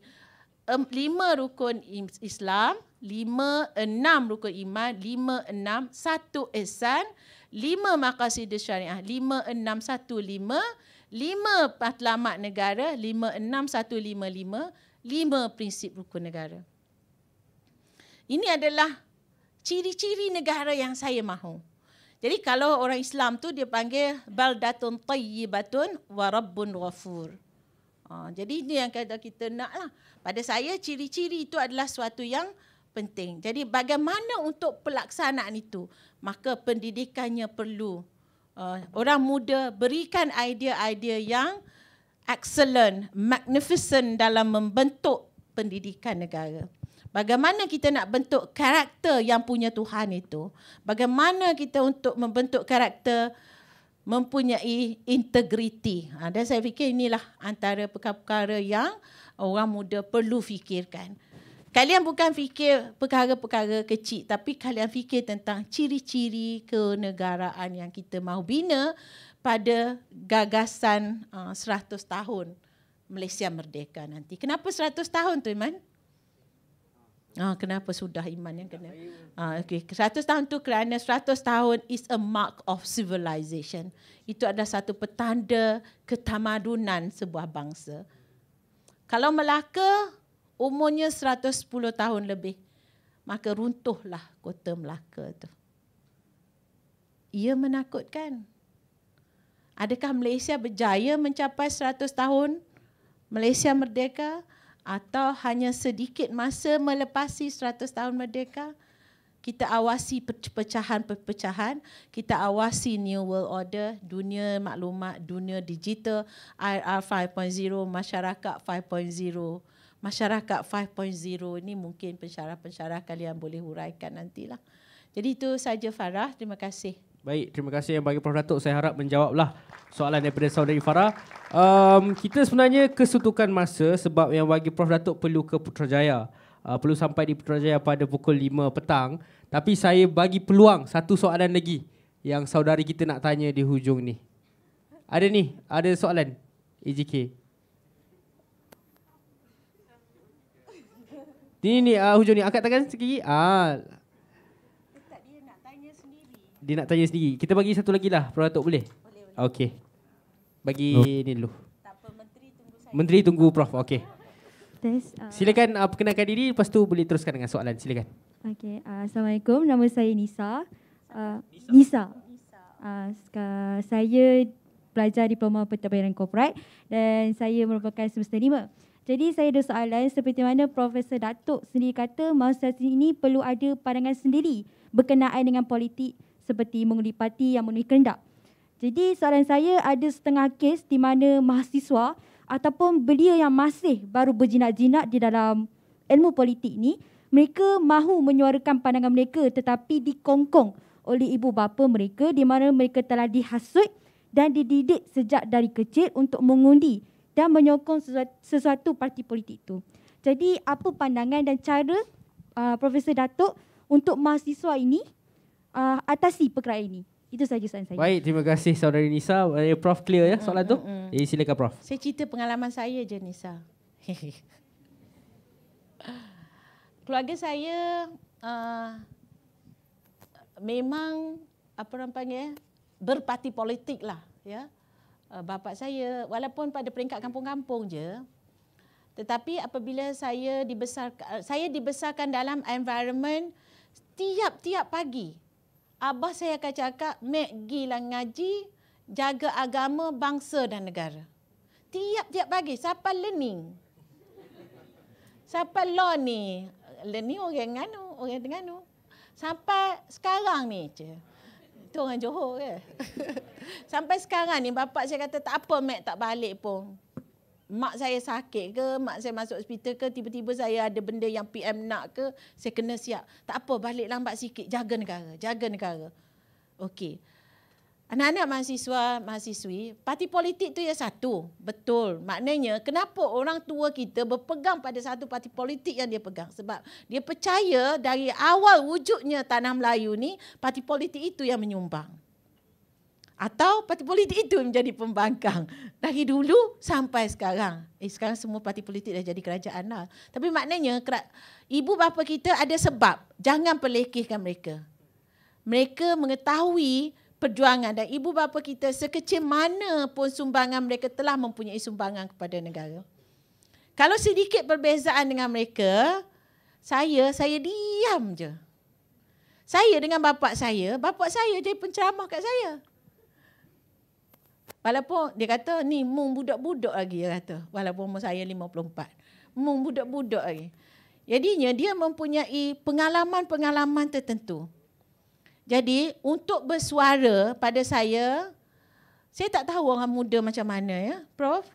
lima rukun Islam, lima enam rukun iman, lima enam satu esan, lima makasih syariah, lima enam satu lima, lima patlamat negara, lima enam satu lima lima, lima prinsip rukun negara. Ini adalah ciri-ciri negara yang saya mahu. Jadi kalau orang Islam tu dia panggil baldatun tayyibatun wa rabbun ghafur. Ha, jadi ini yang kadang kita nak lah. Pada saya ciri-ciri itu adalah suatu yang penting. Jadi bagaimana untuk pelaksanaan itu? Maka pendidikannya perlu. Uh, orang muda berikan idea-idea yang excellent, magnificent dalam membentuk pendidikan negara. Bagaimana kita nak bentuk karakter yang punya Tuhan itu? Bagaimana kita untuk membentuk karakter mempunyai integriti. Ha, dan saya fikir inilah antara perkara-perkara yang orang muda perlu fikirkan. Kalian bukan fikir perkara-perkara kecil tapi kalian fikir tentang ciri-ciri kenegaraan yang kita mahu bina pada gagasan uh, 100 tahun Malaysia merdeka nanti. Kenapa 100 tahun tu Iman? Ah, kenapa sudah iman yang kena? Ah, okay. 100 tahun tu kerana 100 tahun is a mark of civilization. Itu adalah satu petanda ketamadunan sebuah bangsa. Kalau Melaka umurnya 110 tahun lebih, maka runtuhlah kota Melaka tu. Ia menakutkan. Adakah Malaysia berjaya mencapai 100 tahun? Malaysia merdeka? Merdeka? atau hanya sedikit masa melepasi 100 tahun merdeka kita awasi pecahan-pecahan, kita awasi new world order, dunia maklumat, dunia digital, IR 5.0, masyarakat 5.0. Masyarakat 5.0 ini mungkin pensyarah-pensyarah kalian boleh huraikan nantilah. Jadi itu saja Farah, terima kasih. Baik, terima kasih yang bagi Prof. Datuk. Saya harap menjawablah soalan daripada saudari Farah. Um, kita sebenarnya kesutukan masa sebab yang bagi Prof. Datuk perlu ke Putrajaya. Uh, perlu sampai di Putrajaya pada pukul 5 petang. Tapi saya bagi peluang satu soalan lagi yang saudari kita nak tanya di hujung ni. Ada ni, ada soalan EJK. Ni ni uh, hujung ni angkat tangan sikit. Ah, dia nak tanya sendiri. Kita bagi satu lagi lah, Prof. Datuk boleh? Boleh, boleh. Okey. Bagi oh. ni dulu. Tak apa, Menteri tunggu saya. Menteri tunggu Prof. Okey. Uh, Silakan uh, perkenalkan diri, lepas tu boleh teruskan dengan soalan. Silakan. Okey. Uh, Assalamualaikum. Nama saya Nisa. Uh, Nisa. Nisa. Uh, saya pelajar Diploma Pertabayaran Corporate dan saya merupakan semester lima. Jadi saya ada soalan seperti mana Profesor Datuk sendiri kata masa ini perlu ada pandangan sendiri berkenaan dengan politik seperti mengundi parti yang memenuhi kehendak. Jadi soalan saya ada setengah kes di mana mahasiswa ataupun belia yang masih baru berjinak-jinak di dalam ilmu politik ini, mereka mahu menyuarakan pandangan mereka tetapi dikongkong oleh ibu bapa mereka di mana mereka telah dihasut dan dididik sejak dari kecil untuk mengundi dan menyokong sesuatu parti politik itu. Jadi apa pandangan dan cara uh, Profesor Datuk untuk mahasiswa ini uh, atasi perkara ini. Itu sahaja soalan saya. Baik, terima kasih saudari Nisa. Uh, Prof clear ya soalan uh, uh, uh. tu? Eh, silakan Prof. Saya cerita pengalaman saya je Nisa. *laughs* Keluarga saya uh, memang apa orang panggil eh, berparti politik lah ya. Uh, ah, bapa saya walaupun pada peringkat kampung-kampung je tetapi apabila saya dibesarkan saya dibesarkan dalam environment tiap-tiap pagi Abah saya akan cakap, Mek gila ngaji, jaga agama, bangsa dan negara. Tiap-tiap pagi, siapa learning? Siapa law ni? Learning orang Nganu, orang Nganu. Sampai sekarang ni je. Itu orang Johor ke? *laughs* Sampai sekarang ni, bapak saya kata, tak apa Mek tak balik pun mak saya sakit ke, mak saya masuk hospital ke, tiba-tiba saya ada benda yang PM nak ke, saya kena siap. Tak apa, balik lambat sikit, jaga negara, jaga negara. Okey. Anak-anak mahasiswa, mahasiswi, parti politik tu ya satu. Betul. Maknanya kenapa orang tua kita berpegang pada satu parti politik yang dia pegang? Sebab dia percaya dari awal wujudnya tanah Melayu ni, parti politik itu yang menyumbang. Atau parti politik itu menjadi pembangkang. Dari dulu sampai sekarang. Eh, sekarang semua parti politik dah jadi kerajaan lah. Tapi maknanya ibu bapa kita ada sebab. Jangan pelekehkan mereka. Mereka mengetahui perjuangan dan ibu bapa kita sekecil mana pun sumbangan mereka telah mempunyai sumbangan kepada negara. Kalau sedikit perbezaan dengan mereka, saya saya diam je. Saya dengan bapa saya, bapa saya jadi penceramah kat saya. Walaupun dia kata ni mung budak-budak lagi dia kata. Walaupun umur saya 54. Mung budak-budak lagi. Jadinya dia mempunyai pengalaman-pengalaman tertentu. Jadi untuk bersuara pada saya, saya tak tahu orang muda macam mana ya, Prof.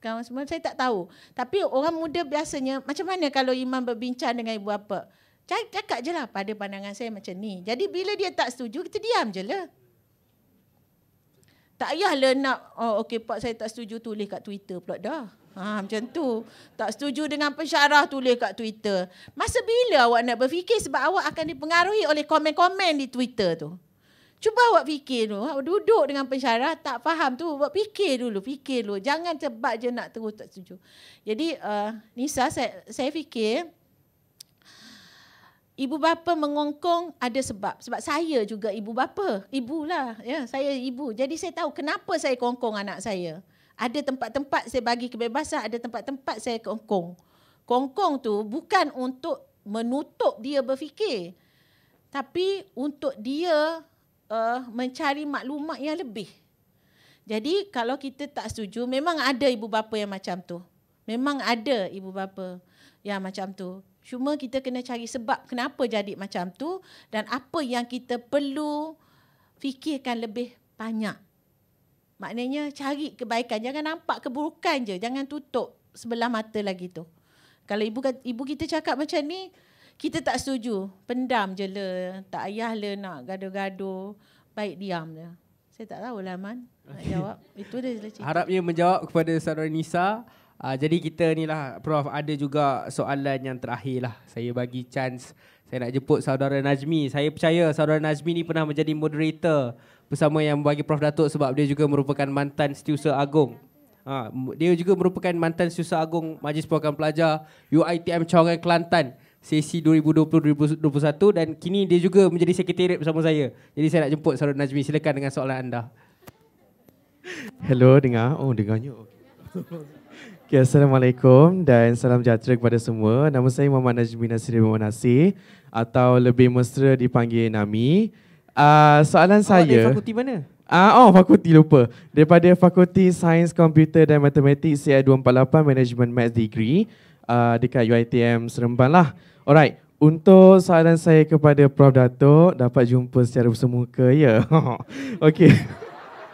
Kawan semua, saya tak tahu. Tapi orang muda biasanya, macam mana kalau imam berbincang dengan ibu apa? Cakap je lah pada pandangan saya macam ni. Jadi bila dia tak setuju, kita diam je lah. Tak le nak oh okey pak saya tak setuju tulis kat Twitter pula dah. Ha macam tu. Tak setuju dengan pensyarah tulis kat Twitter. Masa bila awak nak berfikir sebab awak akan dipengaruhi oleh komen-komen di Twitter tu. Cuba awak fikir dulu. Awak duduk dengan pensyarah tak faham tu awak fikir dulu, fikir dulu. Jangan cepat je nak terus tak setuju. Jadi uh, Nisa saya saya fikir Ibu bapa mengongkong ada sebab. Sebab saya juga ibu bapa. ibu lah Ya, saya ibu. Jadi saya tahu kenapa saya kongkong anak saya. Ada tempat-tempat saya bagi kebebasan. Ada tempat-tempat saya kongkong. Kongkong tu bukan untuk menutup dia berfikir. Tapi untuk dia uh, mencari maklumat yang lebih. Jadi kalau kita tak setuju, memang ada ibu bapa yang macam tu. Memang ada ibu bapa yang macam tu. Cuma kita kena cari sebab kenapa jadi macam tu dan apa yang kita perlu fikirkan lebih banyak. Maknanya cari kebaikan, jangan nampak keburukan je, jangan tutup sebelah mata lagi tu. Kalau ibu ibu kita cakap macam ni, kita tak setuju. Pendam je le, tak ayah le nak gaduh-gaduh, baik diam je. Saya tak tahu lah Man nak jawab. *laughs* Itu dia lah Harapnya menjawab kepada saudara Nisa. Uh, jadi kita ni lah Prof ada juga soalan yang terakhir lah Saya bagi chance Saya nak jemput saudara Najmi Saya percaya saudara Najmi ni pernah menjadi moderator Bersama yang bagi Prof Datuk Sebab dia juga merupakan mantan setiausaha agung ha, Dia juga merupakan mantan setiausaha agung Majlis Perwakilan Pelajar UITM Cawangan Kelantan Sesi 2020-2021 Dan kini dia juga menjadi sekretariat bersama saya Jadi saya nak jemput saudara Najmi Silakan dengan soalan anda Hello, dengar Oh, dengarnya okay. *laughs* Okay, Assalamualaikum dan salam sejahtera kepada semua. Nama saya Muhammad Najmi Nasiri Muhammad Nasir atau lebih mesra dipanggil Nami. Uh, soalan oh, saya... Awak fakulti mana? Ah, uh, oh, fakulti lupa. Daripada Fakulti Sains Komputer dan Matematik CI248 Management Math Degree uh, dekat UITM Seremban lah. Alright, untuk soalan saya kepada Prof. Datuk, dapat jumpa secara bersemuka, ya? Yeah. *laughs* okay.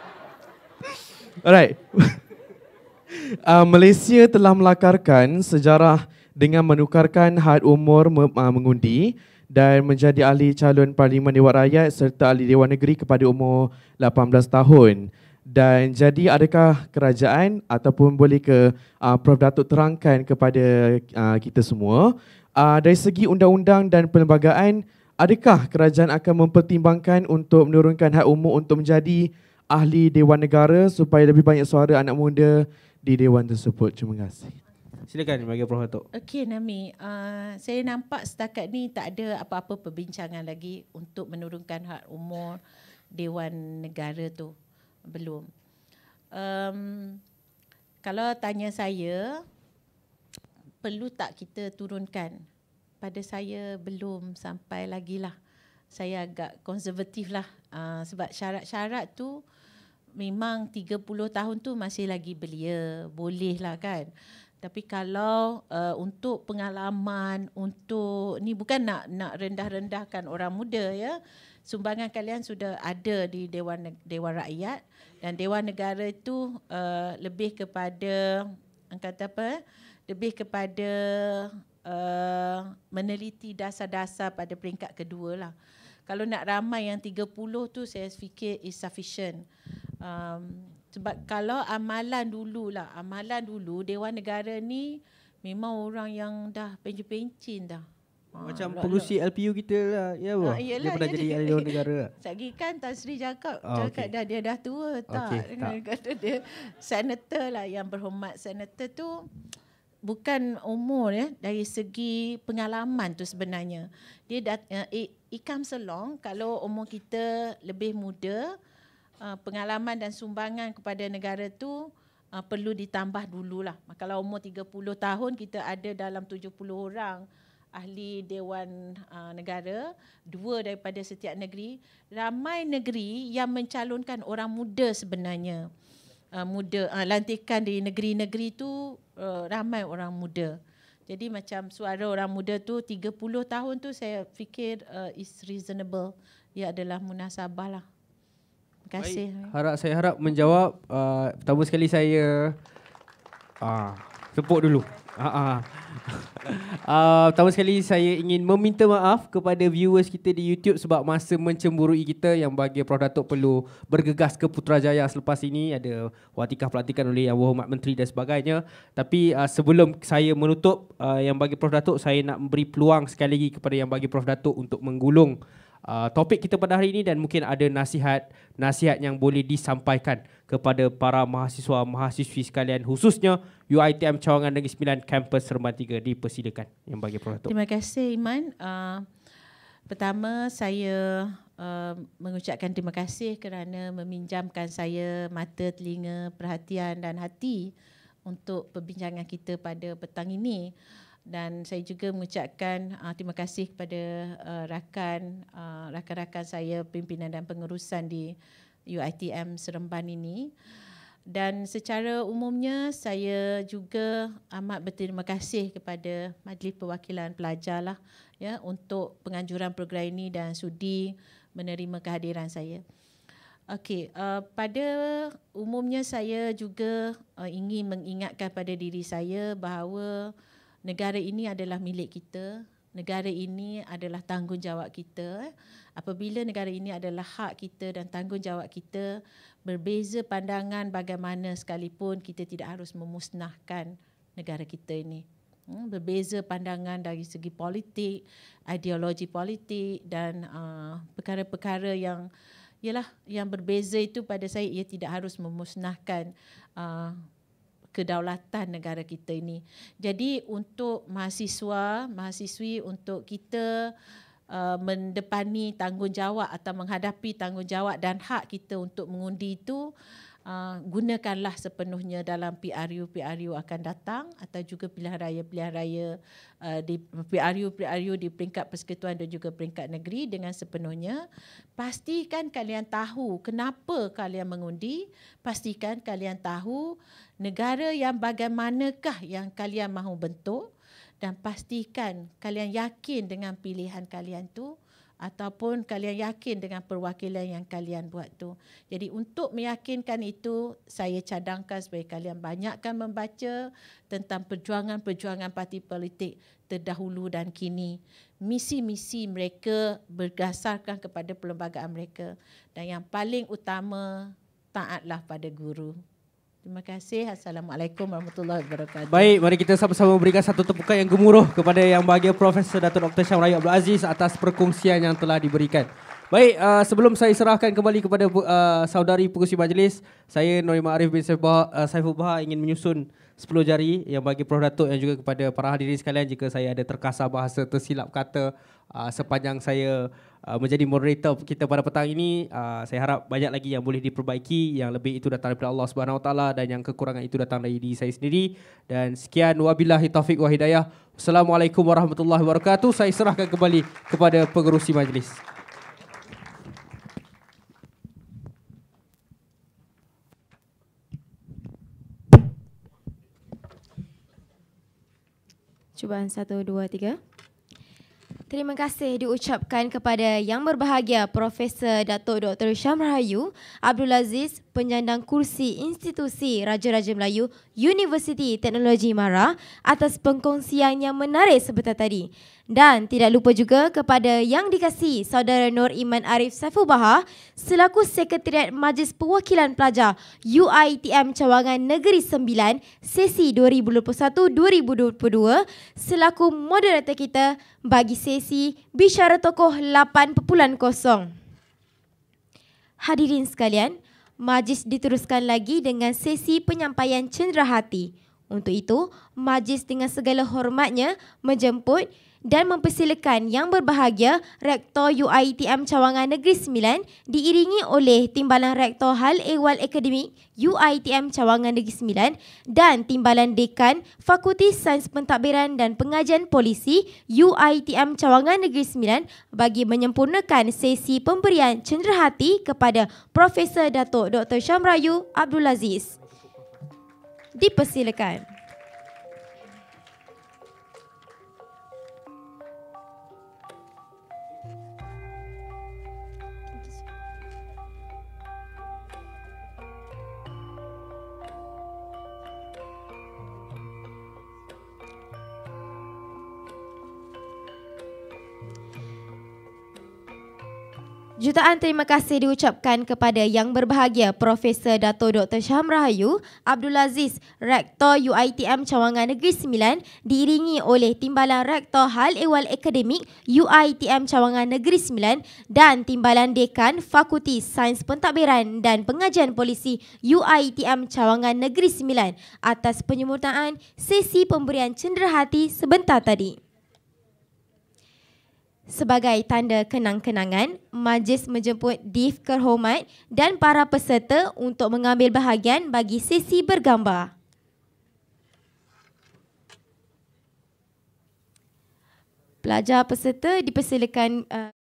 *laughs* Alright. *laughs* uh, Malaysia telah melakarkan sejarah dengan menukarkan had umur uh, mengundi dan menjadi ahli calon Parlimen Dewan Rakyat serta ahli Dewan Negeri kepada umur 18 tahun. Dan jadi adakah kerajaan ataupun boleh ke uh, Prof Datuk terangkan kepada uh, kita semua uh, dari segi undang-undang dan perlembagaan adakah kerajaan akan mempertimbangkan untuk menurunkan had umur untuk menjadi ahli Dewan Negara supaya lebih banyak suara anak muda di dewan tersebut. Terima kasih. Silakan bagi Prof. Datuk. Okey, Nami. Uh, saya nampak setakat ni tak ada apa-apa perbincangan lagi untuk menurunkan hak umur Dewan Negara tu. Belum. Um, kalau tanya saya, perlu tak kita turunkan? Pada saya belum sampai lagi lah. Saya agak konservatif lah. Uh, sebab syarat-syarat tu memang 30 tahun tu masih lagi belia, boleh lah kan. Tapi kalau uh, untuk pengalaman untuk ni bukan nak nak rendah-rendahkan orang muda ya. Sumbangan kalian sudah ada di Dewan Dewan Rakyat dan Dewan Negara itu uh, lebih kepada angkat apa? Eh? Lebih kepada uh, meneliti dasar-dasar pada peringkat kedua lah. Kalau nak ramai yang 30 tu saya fikir is sufficient um, sebab kalau amalan dulu lah amalan dulu dewan negara ni memang orang yang dah pencin-pencin dah ah, macam ha, lah. pengurusi LPU kita lah ya ha, dia pernah jadi ahli dewan negara eh, lagi kan Tan Sri cakap oh, cakap okay. dah dia dah tua tak, okay, *laughs* tak. kata dia senator lah yang berhormat senator tu bukan umur ya dari segi pengalaman tu sebenarnya dia dat, uh, eh, it, it comes along kalau umur kita lebih muda Ah, pengalaman dan sumbangan kepada negara tu uh, perlu ditambah dululah. Kalau umur 30 tahun kita ada dalam 70 orang ahli dewan uh, negara, dua daripada setiap negeri, ramai negeri yang mencalonkan orang muda sebenarnya. Uh, muda uh, lantikan di negeri-negeri tu uh, ramai orang muda. Jadi macam suara orang muda tu 30 tahun tu saya fikir uh, is reasonable. Ia adalah munasabah lah kasih. Baik. Harap saya harap menjawab uh, pertama sekali saya ah uh, tepuk dulu. Ah ah. Uh, *laughs* pertama sekali saya ingin meminta maaf kepada viewers kita di YouTube sebab masa mencemburui kita yang bagi Prof Datuk perlu bergegas ke Putrajaya selepas ini ada watikah pelatikan oleh Yang Berhormat Menteri dan sebagainya. Tapi uh, sebelum saya menutup uh, yang bagi Prof Datuk saya nak beri peluang sekali lagi kepada yang bagi Prof Datuk untuk menggulung Uh, topik kita pada hari ini dan mungkin ada nasihat-nasihat yang boleh disampaikan kepada para mahasiswa-mahasiswi sekalian khususnya UiTM Cawangan Negeri Sembilan Kampus Seremban 3 dipersilakan yang bagi Prof. Terima kasih Iman. Uh, pertama saya uh, mengucapkan terima kasih kerana meminjamkan saya mata, telinga, perhatian dan hati untuk perbincangan kita pada petang ini dan saya juga mengucapkan uh, terima kasih kepada uh, rakan uh, rakan-rakan saya pimpinan dan pengurusan di UiTM Seremban ini. Dan secara umumnya saya juga amat berterima kasih kepada Majlis Perwakilan Pelajar lah ya untuk penganjuran program ini dan sudi menerima kehadiran saya. Okey, uh, pada umumnya saya juga uh, ingin mengingatkan pada diri saya bahawa negara ini adalah milik kita, negara ini adalah tanggungjawab kita. Eh. Apabila negara ini adalah hak kita dan tanggungjawab kita, berbeza pandangan bagaimana sekalipun kita tidak harus memusnahkan negara kita ini. Hmm, berbeza pandangan dari segi politik, ideologi politik dan uh, perkara-perkara yang ialah yang berbeza itu pada saya ia tidak harus memusnahkan uh, kedaulatan negara kita ini. Jadi untuk mahasiswa, mahasiswi untuk kita uh, mendepani tanggungjawab atau menghadapi tanggungjawab dan hak kita untuk mengundi itu uh, gunakanlah sepenuhnya dalam PRU PRU akan datang atau juga pilihan raya pilihan raya uh, di PRU PRU di peringkat persekutuan dan juga peringkat negeri dengan sepenuhnya pastikan kalian tahu kenapa kalian mengundi pastikan kalian tahu negara yang bagaimanakah yang kalian mahu bentuk dan pastikan kalian yakin dengan pilihan kalian tu ataupun kalian yakin dengan perwakilan yang kalian buat tu. Jadi untuk meyakinkan itu, saya cadangkan supaya kalian banyakkan membaca tentang perjuangan-perjuangan parti politik terdahulu dan kini. Misi-misi mereka berdasarkan kepada perlembagaan mereka. Dan yang paling utama, taatlah pada guru. Terima kasih. Assalamualaikum warahmatullahi wabarakatuh. Baik, mari kita sama-sama memberikan satu tepukan yang gemuruh kepada yang bahagia Profesor Datuk Dr. Syam Abdul Aziz atas perkongsian yang telah diberikan. Baik, uh, sebelum saya serahkan kembali kepada uh, saudari pengurusi majlis, saya Noima Arif bin Saifubah, uh, Saifubah ingin menyusun 10 jari yang bagi Prof. Datuk dan juga kepada para hadirin sekalian jika saya ada terkasar bahasa, tersilap kata, uh, sepanjang saya uh, menjadi moderator kita pada petang ini uh, saya harap banyak lagi yang boleh diperbaiki yang lebih itu datang daripada Allah Subhanahu Wa Taala dan yang kekurangan itu datang dari diri saya sendiri dan sekian wabillahi taufik wa hidayah assalamualaikum warahmatullahi wabarakatuh saya serahkan kembali kepada pengerusi majlis Cubaan satu, dua, tiga. Terima kasih diucapkan kepada yang berbahagia Profesor Datuk Dr. Syam Rahayu Abdul Aziz penyandang kursi institusi Raja-Raja Melayu Universiti Teknologi Mara atas pengkongsian yang menarik sebentar tadi. Dan tidak lupa juga kepada yang dikasih saudara Nur Iman Arif Saiful Bahar selaku Sekretariat Majlis Perwakilan Pelajar UITM Cawangan Negeri Sembilan sesi 2021-2022 selaku moderator kita bagi sesi Bicara Tokoh 8.0. Hadirin sekalian, majlis diteruskan lagi dengan sesi penyampaian cenderahati. Untuk itu, majlis dengan segala hormatnya menjemput dan mempersilakan yang berbahagia Rektor UiTM Cawangan Negeri Sembilan diiringi oleh Timbalan Rektor Hal Ewal Akademik UiTM Cawangan Negeri Sembilan dan Timbalan Dekan Fakulti Sains Pentadbiran dan Pengajian Polisi UiTM Cawangan Negeri Sembilan bagi menyempurnakan sesi pemberian cenderahati kepada Profesor Datuk Dr. Syamrayu Abdul Aziz. Dipersilakan. Jutaan terima kasih diucapkan kepada yang berbahagia Profesor Dato Dr. Syam Rahayu Abdul Aziz, Rektor UITM Cawangan Negeri Sembilan diiringi oleh Timbalan Rektor Hal Ewal Akademik UITM Cawangan Negeri Sembilan dan Timbalan Dekan Fakulti Sains Pentadbiran dan Pengajian Polisi UITM Cawangan Negeri Sembilan atas penyemutaan sesi pemberian cenderahati sebentar tadi sebagai tanda kenang-kenangan, majlis menjemput div kerhormat dan para peserta untuk mengambil bahagian bagi sesi bergambar. Pelajar peserta dipersilakan... Uh